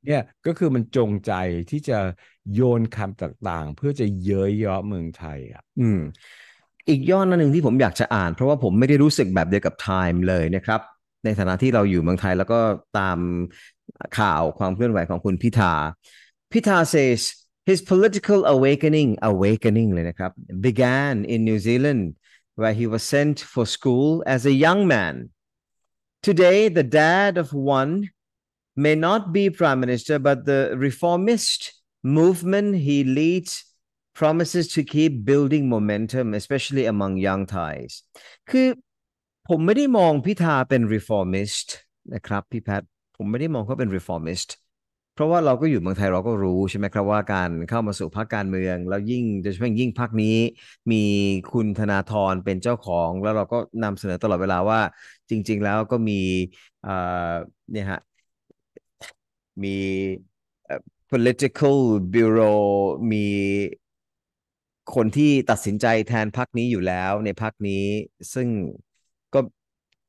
เนี่ยก็คือมันจงใจที่จะโยนคำต่างๆ เพื่อจะเย้ยเยาะเมืองไทย อ่ะ อืม อีกย่อนหนึ่งที่ผมอยากจะอ่าน เพราะว่าผมไม่ได้รู้สึกแบบเดียวกับไทม์เลยนะครับ ในฐานะที่เราอยู่เมืองไทยแล้วก็ตามข่าวความเคลื่อนไหวของคุณพิธาพิธา says His political awakening, awakening Linakap, began in New Zealand where he was sent for school as a young man. Today, the dad of one may not be prime minister, but the reformist movement he leads promises to keep building momentum, especially among young Thais. คือผมไม่ได้มองพิธาเป็น reformist นะครับพี่แพทผมไม่ได้มองเขาเป็น reformist เพราะว่าเราก็อยู่เมืองไทยเราก็รู้ใช่ไหมครับว่าการเข้ามาสู่พักการเมือง แล้วยิ่งโดยเฉพาะยิ่งพักนี้มีคุณธนาธรเป็นเจ้าของ แล้วเราก็นำเสนอตลอดเวลาว่า จริง ๆ แล้วก็มีเนี่ยฮะ มี political bureau มีคนที่ตัดสินใจแทนพักนี้อยู่แล้วในพักนี้ซึ่ง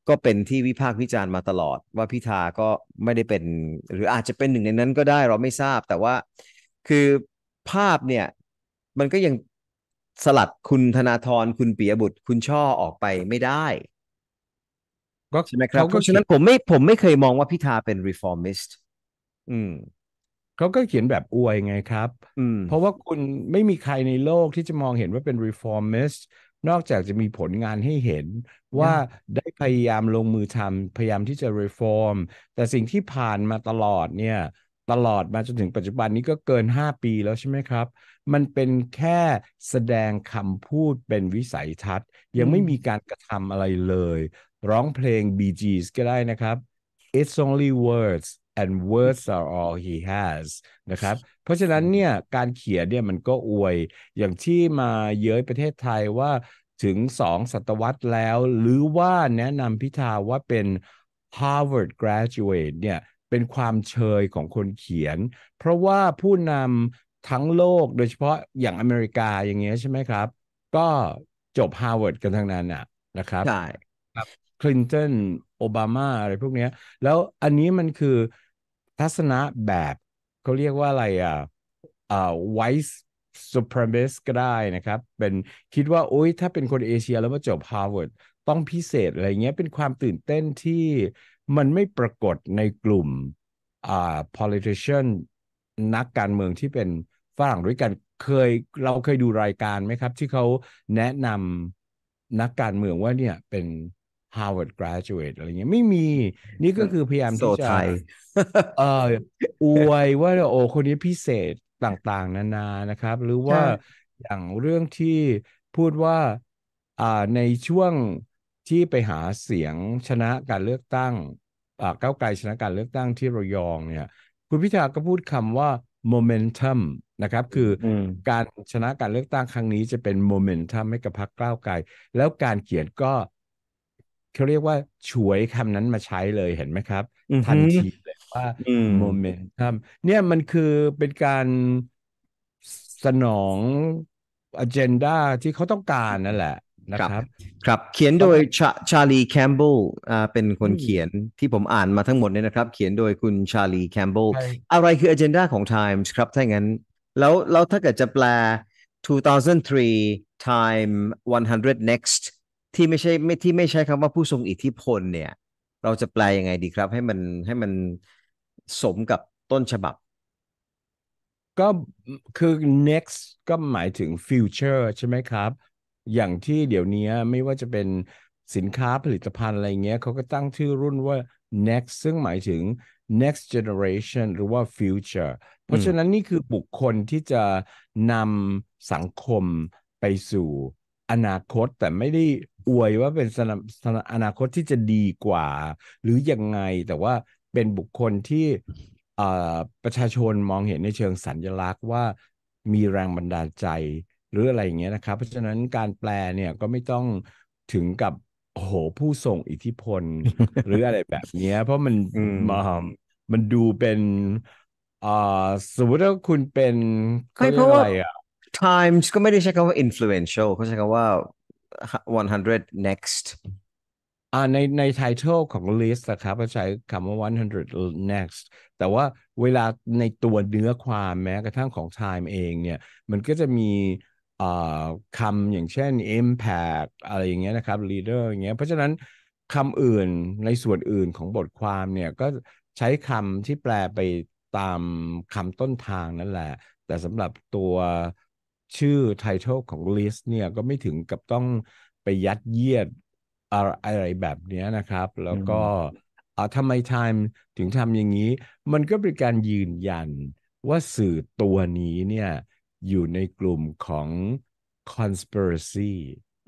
ก็เป็นที่วิพากษ์วิจารณ์มาตลอด ว่าพิธาก็ไม่ได้เป็น หรืออาจจะเป็นหนึ่งในนั้นก็ได้ เราไม่ทราบแต่ว่า คือภาพเนี่ย มันก็ยังสลัดคุณธนาธรคุณปียบุตร คุณช่อออกไปไม่ได้ใช่ไหมครับเพราะฉะนั้นผมไม่ผมไม่เคยมองว่าพิธาเป็น reformist อืม เขาก็เขียนแบบอวยไงครับเพราะว่าคุณไม่มีใครในโลกที่จะมองเห็นว่าเป็น reformist นอกจากจะมีผลงานให้เห็นว่าได้พยายามลงมือทำพยายามที่จะรีฟอร์ม แต่สิ่งที่ผ่านมาตลอดเนี่ย ตลอดมาจนถึงปัจจุบันนี้ก็เกิน 5 ปีแล้วใช่ไหมครับ มันเป็นแค่แสดงคำพูดเป็นวิสัยทัศน์ ยังไม่มีการกระทำอะไรเลย ร้องเพลง b g s ก็ได้นะครับ It's only words and words are all he has นะครับ เพราะฉะนั้นเนี่ยการเขียนเนี่ยมันก็อวยอย่างที่มาเย้ยประเทศไทยว่าถึงสองศตวรรษแล้ว หรือว่าแนะนำพิธาว่าเป็น Harvard graduate เนี่ยเป็นความเชยของคนเขียน เพราะว่าผู้นำทั้งโลกโดยเฉพาะอย่างอเมริกาอย่างเงี้ยใช่ไหมครับ ก็จบ Harvard กันทั้งนั้นอ่ะนะครับใช่ครับคลินตันโอบามาอะไรพวกนี้แล้วอันนี้มันคือทัศนะแบบเขาเรียกว่าอะไรอ่ะอ่า white supremacist ก็ได้นะครับ เป็นคิดว่าโอ้ยถ้าเป็นคนเอเชียแล้วมาจบ Harvard ต้องพิเศษอะไรเงี้ยเป็นความตื่นเต้นที่มันไม่ปรากฏในกลุ่มอ่า politician นักการเมืองที่เป็นฝรั่งด้วยกันเคยเราเคยดูรายการไหมครับที่เขาแนะนำนักการเมืองว่าเนี่ยเป็น Harvard graduate อะไรเงี้ยไม่มีนี่ก็คือพยายามที่จะเอออวยว่าโอ้คนนี้พิเศษต่าง ๆ นานานะครับ หรือว่าอย่างเรื่องที่พูดว่าอ่า ในช่วงที่ไปหาเสียงชนะการเลือกตั้งอ่าก้าวไกลชนะการเลือกตั้งที่ระยอง เนี่ย คุณพิธาก็พูดคำว่า momentum นะครับ คือการชนะการเลือกตั้งครั้งนี้จะเป็นโมเมนตัมให้กับพรรคก้าวไกลแล้วการเขียนก็เขาเรียกว่าฉวยคำนั้นมาใช้เลยเห็นไหมครับ ทันทีเลยว่าโมเมนตัมเนี่ยมันคือเป็นการสนองอเจนดาที่เขาต้องการนั่นแหละนะครับ ครับเขียนโดยชาลีแคมเบลอ่าเป็นคนเขียนที่ผมอ่านมาทั้งหมดเนี่ยนะครับ เขียนโดยคุณชาลีแคมเบลอะไรคืออเจนดาของ Times ครับ ถ้างั้น แล้วแล้วถ้าเกิดจะแปล 2003 Time 100 Next ที่ไม่ใช่ไม่ที่ไม่ใช้คำว่าผู้ทรงอิทธิพลเนี่ย เราจะแปลยังไงดีครับ ให้มันให้มันสมกับต้นฉบับ ก็คือ next ก็หมายถึง future ใช่ไหมครับ อย่างที่เดี๋ยวนี้ไม่ว่าจะเป็นสินค้าผลิตภัณฑ์อะไรเงี้ยเขาก็ตั้งชื่อรุ่นว่า next ซึ่งหมายถึง next generation หรือว่า future เพราะฉะนั้นนี่คือบุคคลที่จะนำสังคมไปสู่อนาคตแต่ไม่ได้อวยว่าเป็นสนามอนาคตที่จะดีกว่า หรือยังไงแต่ว่าเป็นบุคคลที่ประชาชนมองเห็นในเชิงสัญญลักษณ์ว่า มีแรงบันดาลใจหรืออะไรอย่างเงี้ยนะครับ เพราะฉะนั้นการแปลเนี่ยก็ไม่ต้องถึงกับโหผู้ส่งอิทธิพล หรืออะไรแบบนี้เพราะมันมันมันดูเป็นอ่าสมมติว่าคุณเป็นใครเพราะว่า Times ก็ไม่ได้ใช้คำว่า influential เขาใช้คำว่า100 next อ่าในในไททอลของลิสต์นะครับใช้คำว่า100 next แต่ว่าเวลาในตัวเนื้อความแม้กระทั่งของ time เองเนี่ย มันก็จะมีคำอย่างเช่น impact อะไรอย่างเงี้ยนะครับ leader อย่างเงี้ยเพราะฉะนั้นคำอื่นในส่วนอื่นของบทความเนี่ยก็ใช้คำที่แปลไปตามคำต้นทางนั่นแหละ แต่สำหรับตัวชื่อไททอลของลิสต์เนี่ยก็ไม่ถึงกับต้องไปยัดเยียดอะไรแบบนี้นะครับ แล้วก็ทำไมไทม์ถึงทำอย่างนี้ มันก็เป็นการยืนยันว่าสื่อตัวนี้เนี่ยอยู่ในกลุ่มของ conspiracy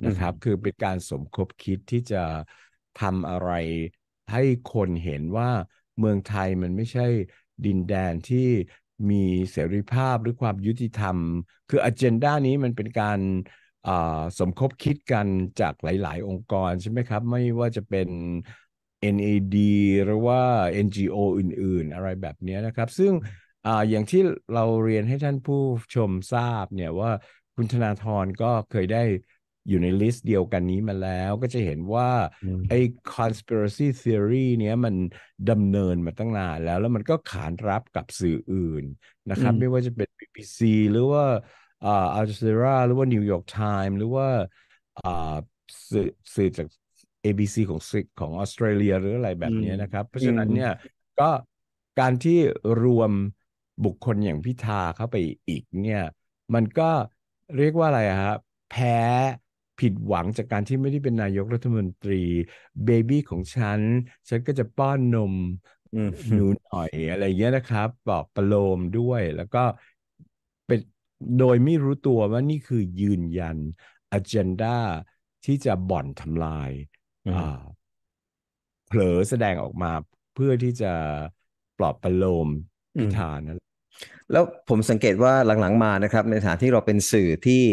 นะครับ คือเป็นการสมคบคิดที่จะทำอะไร ให้คนเห็นว่าเมืองไทยมันไม่ใช่ดินแดนที่มีเสรีภาพหรือความยุติธรรม คืออันเจนดานี้มันเป็นการสมคบคิดกันจากหลาย ๆ องค์กรใช่ไหมครับ ไม่ว่าจะเป็น NAD หรือว่า NGO อื่น ๆ อะไรแบบนี้นะครับ ซึ่งออย่างที่เราเรียนให้ท่านผู้ชมทราบเนี่ย ว่าคุณธนาธรก็เคยได้อยู่ในลิสต์เดียวกันนี้มาแล้ว ก็จะเห็นว่า ไอ้ conspiracy theory เนี้ยมันดำเนินมาตั้งนานแล้ว แล้วมันก็ขานรับกับสื่ออื่นนะครับ ไม่ว่าจะเป็น BBC หรือว่าอ่าอัลจซีราหรือว่า New York Times หรือว่าอ่าสื่อสื่อจาก ABC ของของออสเตรเลียหรืออะไรแบบนี้นะครับ เพราะฉะนั้นเนี่ยก็การที่รวมบุคคลอย่างพิธาเข้าไปอีก เนี่ย มันก็เรียกว่าอะไรครับแพ้ผิดหวังจากการที่ไม่ได้เป็นนายกรัฐมนตรี เบบี้ของฉัน ฉันก็จะป้อนนมหนูหน่อย อะไรเงี้ยนะครับ ปลอบประโลมด้วย แล้วก็เป็นโดยไม่รู้ตัวว่านี่คือยืนยัน อเจนดาที่จะบ่อนทำลายเผลอแสดงออกมาเพื่อที่จะปลอบประโลมพิธานะแล้วผมสังเกตว่าหลังๆมานะครับ ในฐานที่เราเป็นสื่อที่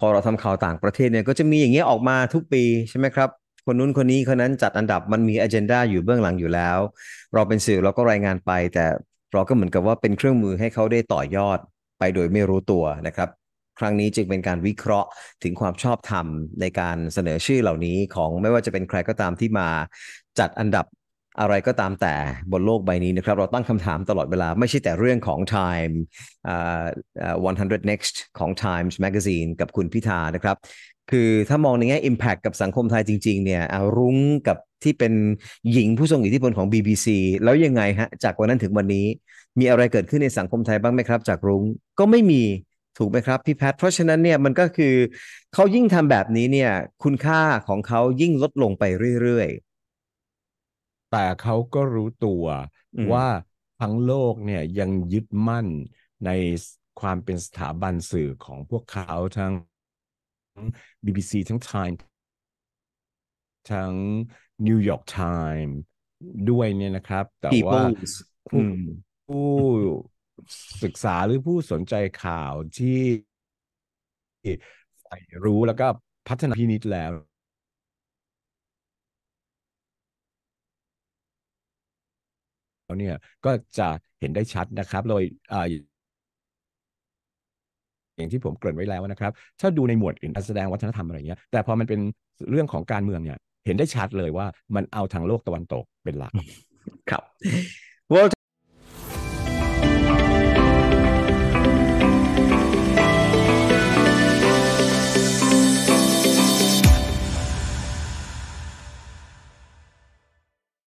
พอเราทำข่าวต่างประเทศเนี่ยก็จะมีอย่างเงี้ยออกมาทุกปีใช่ไหมครับคนนู้นคนนี้คนนั้นจัดอันดับมันมีอ g e n d a อยู่เบื้องหลังอยู่แล้ว เราเป็นสื่อเราก็รายงานไป แต่เราก็เหมือนกับว่าเป็นเครื่องมือให้เขาได้ต่อยอดไปโดยไม่รู้ตัวนะครับครั้งนี้จึงเป็นการวิเคราะห์ ถึงความชอบธรรมในการเสนอชื่อเหล่านี้ของไม่ว่าจะเป็นใครก็ตามที่มา จัดอันดับอะไรก็ตามแต่บนโลกใบนี้นะครับ เราตั้งคำถามตลอดเวลาไม่ใช่แต่เรื่องของ Time 100 Next ของ Times Magazine กับคุณพิธานะครับ คือถ้ามองในแง่ Impact กับสังคมไทยจริงๆ เนี่ยรุ้งกับที่เป็นหญิงผู้ทรงอิทธิพลของ BBC แล้วยังไงฮะจากวันนั้นถึงวันนี้มีอะไรเกิดขึ้นในสังคมไทยบ้างไหมครับจากรุ้งก็ไม่มีถูกไหมครับพี่แพท เพราะฉะนั้นเนี่ยมันก็คือเขายิ่งทำแบบนี้เนี่ยคุณค่าของเขายิ่งลดลงไปเรื่อยๆแต่เขาก็รู้ตัวว่าทั้งโลกเนี่ยยังยึดมั่นในความเป็นสถาบันสื่อของพวกเขาทั้ง BBC ทั้ง Time ทั้ง New York Time ด้วยเนี่ยนะครับ แต่ว่าผู้ศึกษาหรือผู้สนใจข่าวที่รู้แล้วก็พัฒนาพินิจแล้วเนี่ยก็จะเห็นได้ชัดนะครับโดยอย่างที่ผมเกริ่นไว้แล้วนะครับ ถ้าดูในหมวดอื่นการแสดงวัฒนธรรมอะไรเงี้ยแต่พอมันเป็นเรื่องของการเมืองเนี่ย เห็นได้ชัดเลยว่ามันเอาทางโลกตะวันตกเป็นหลักครับ World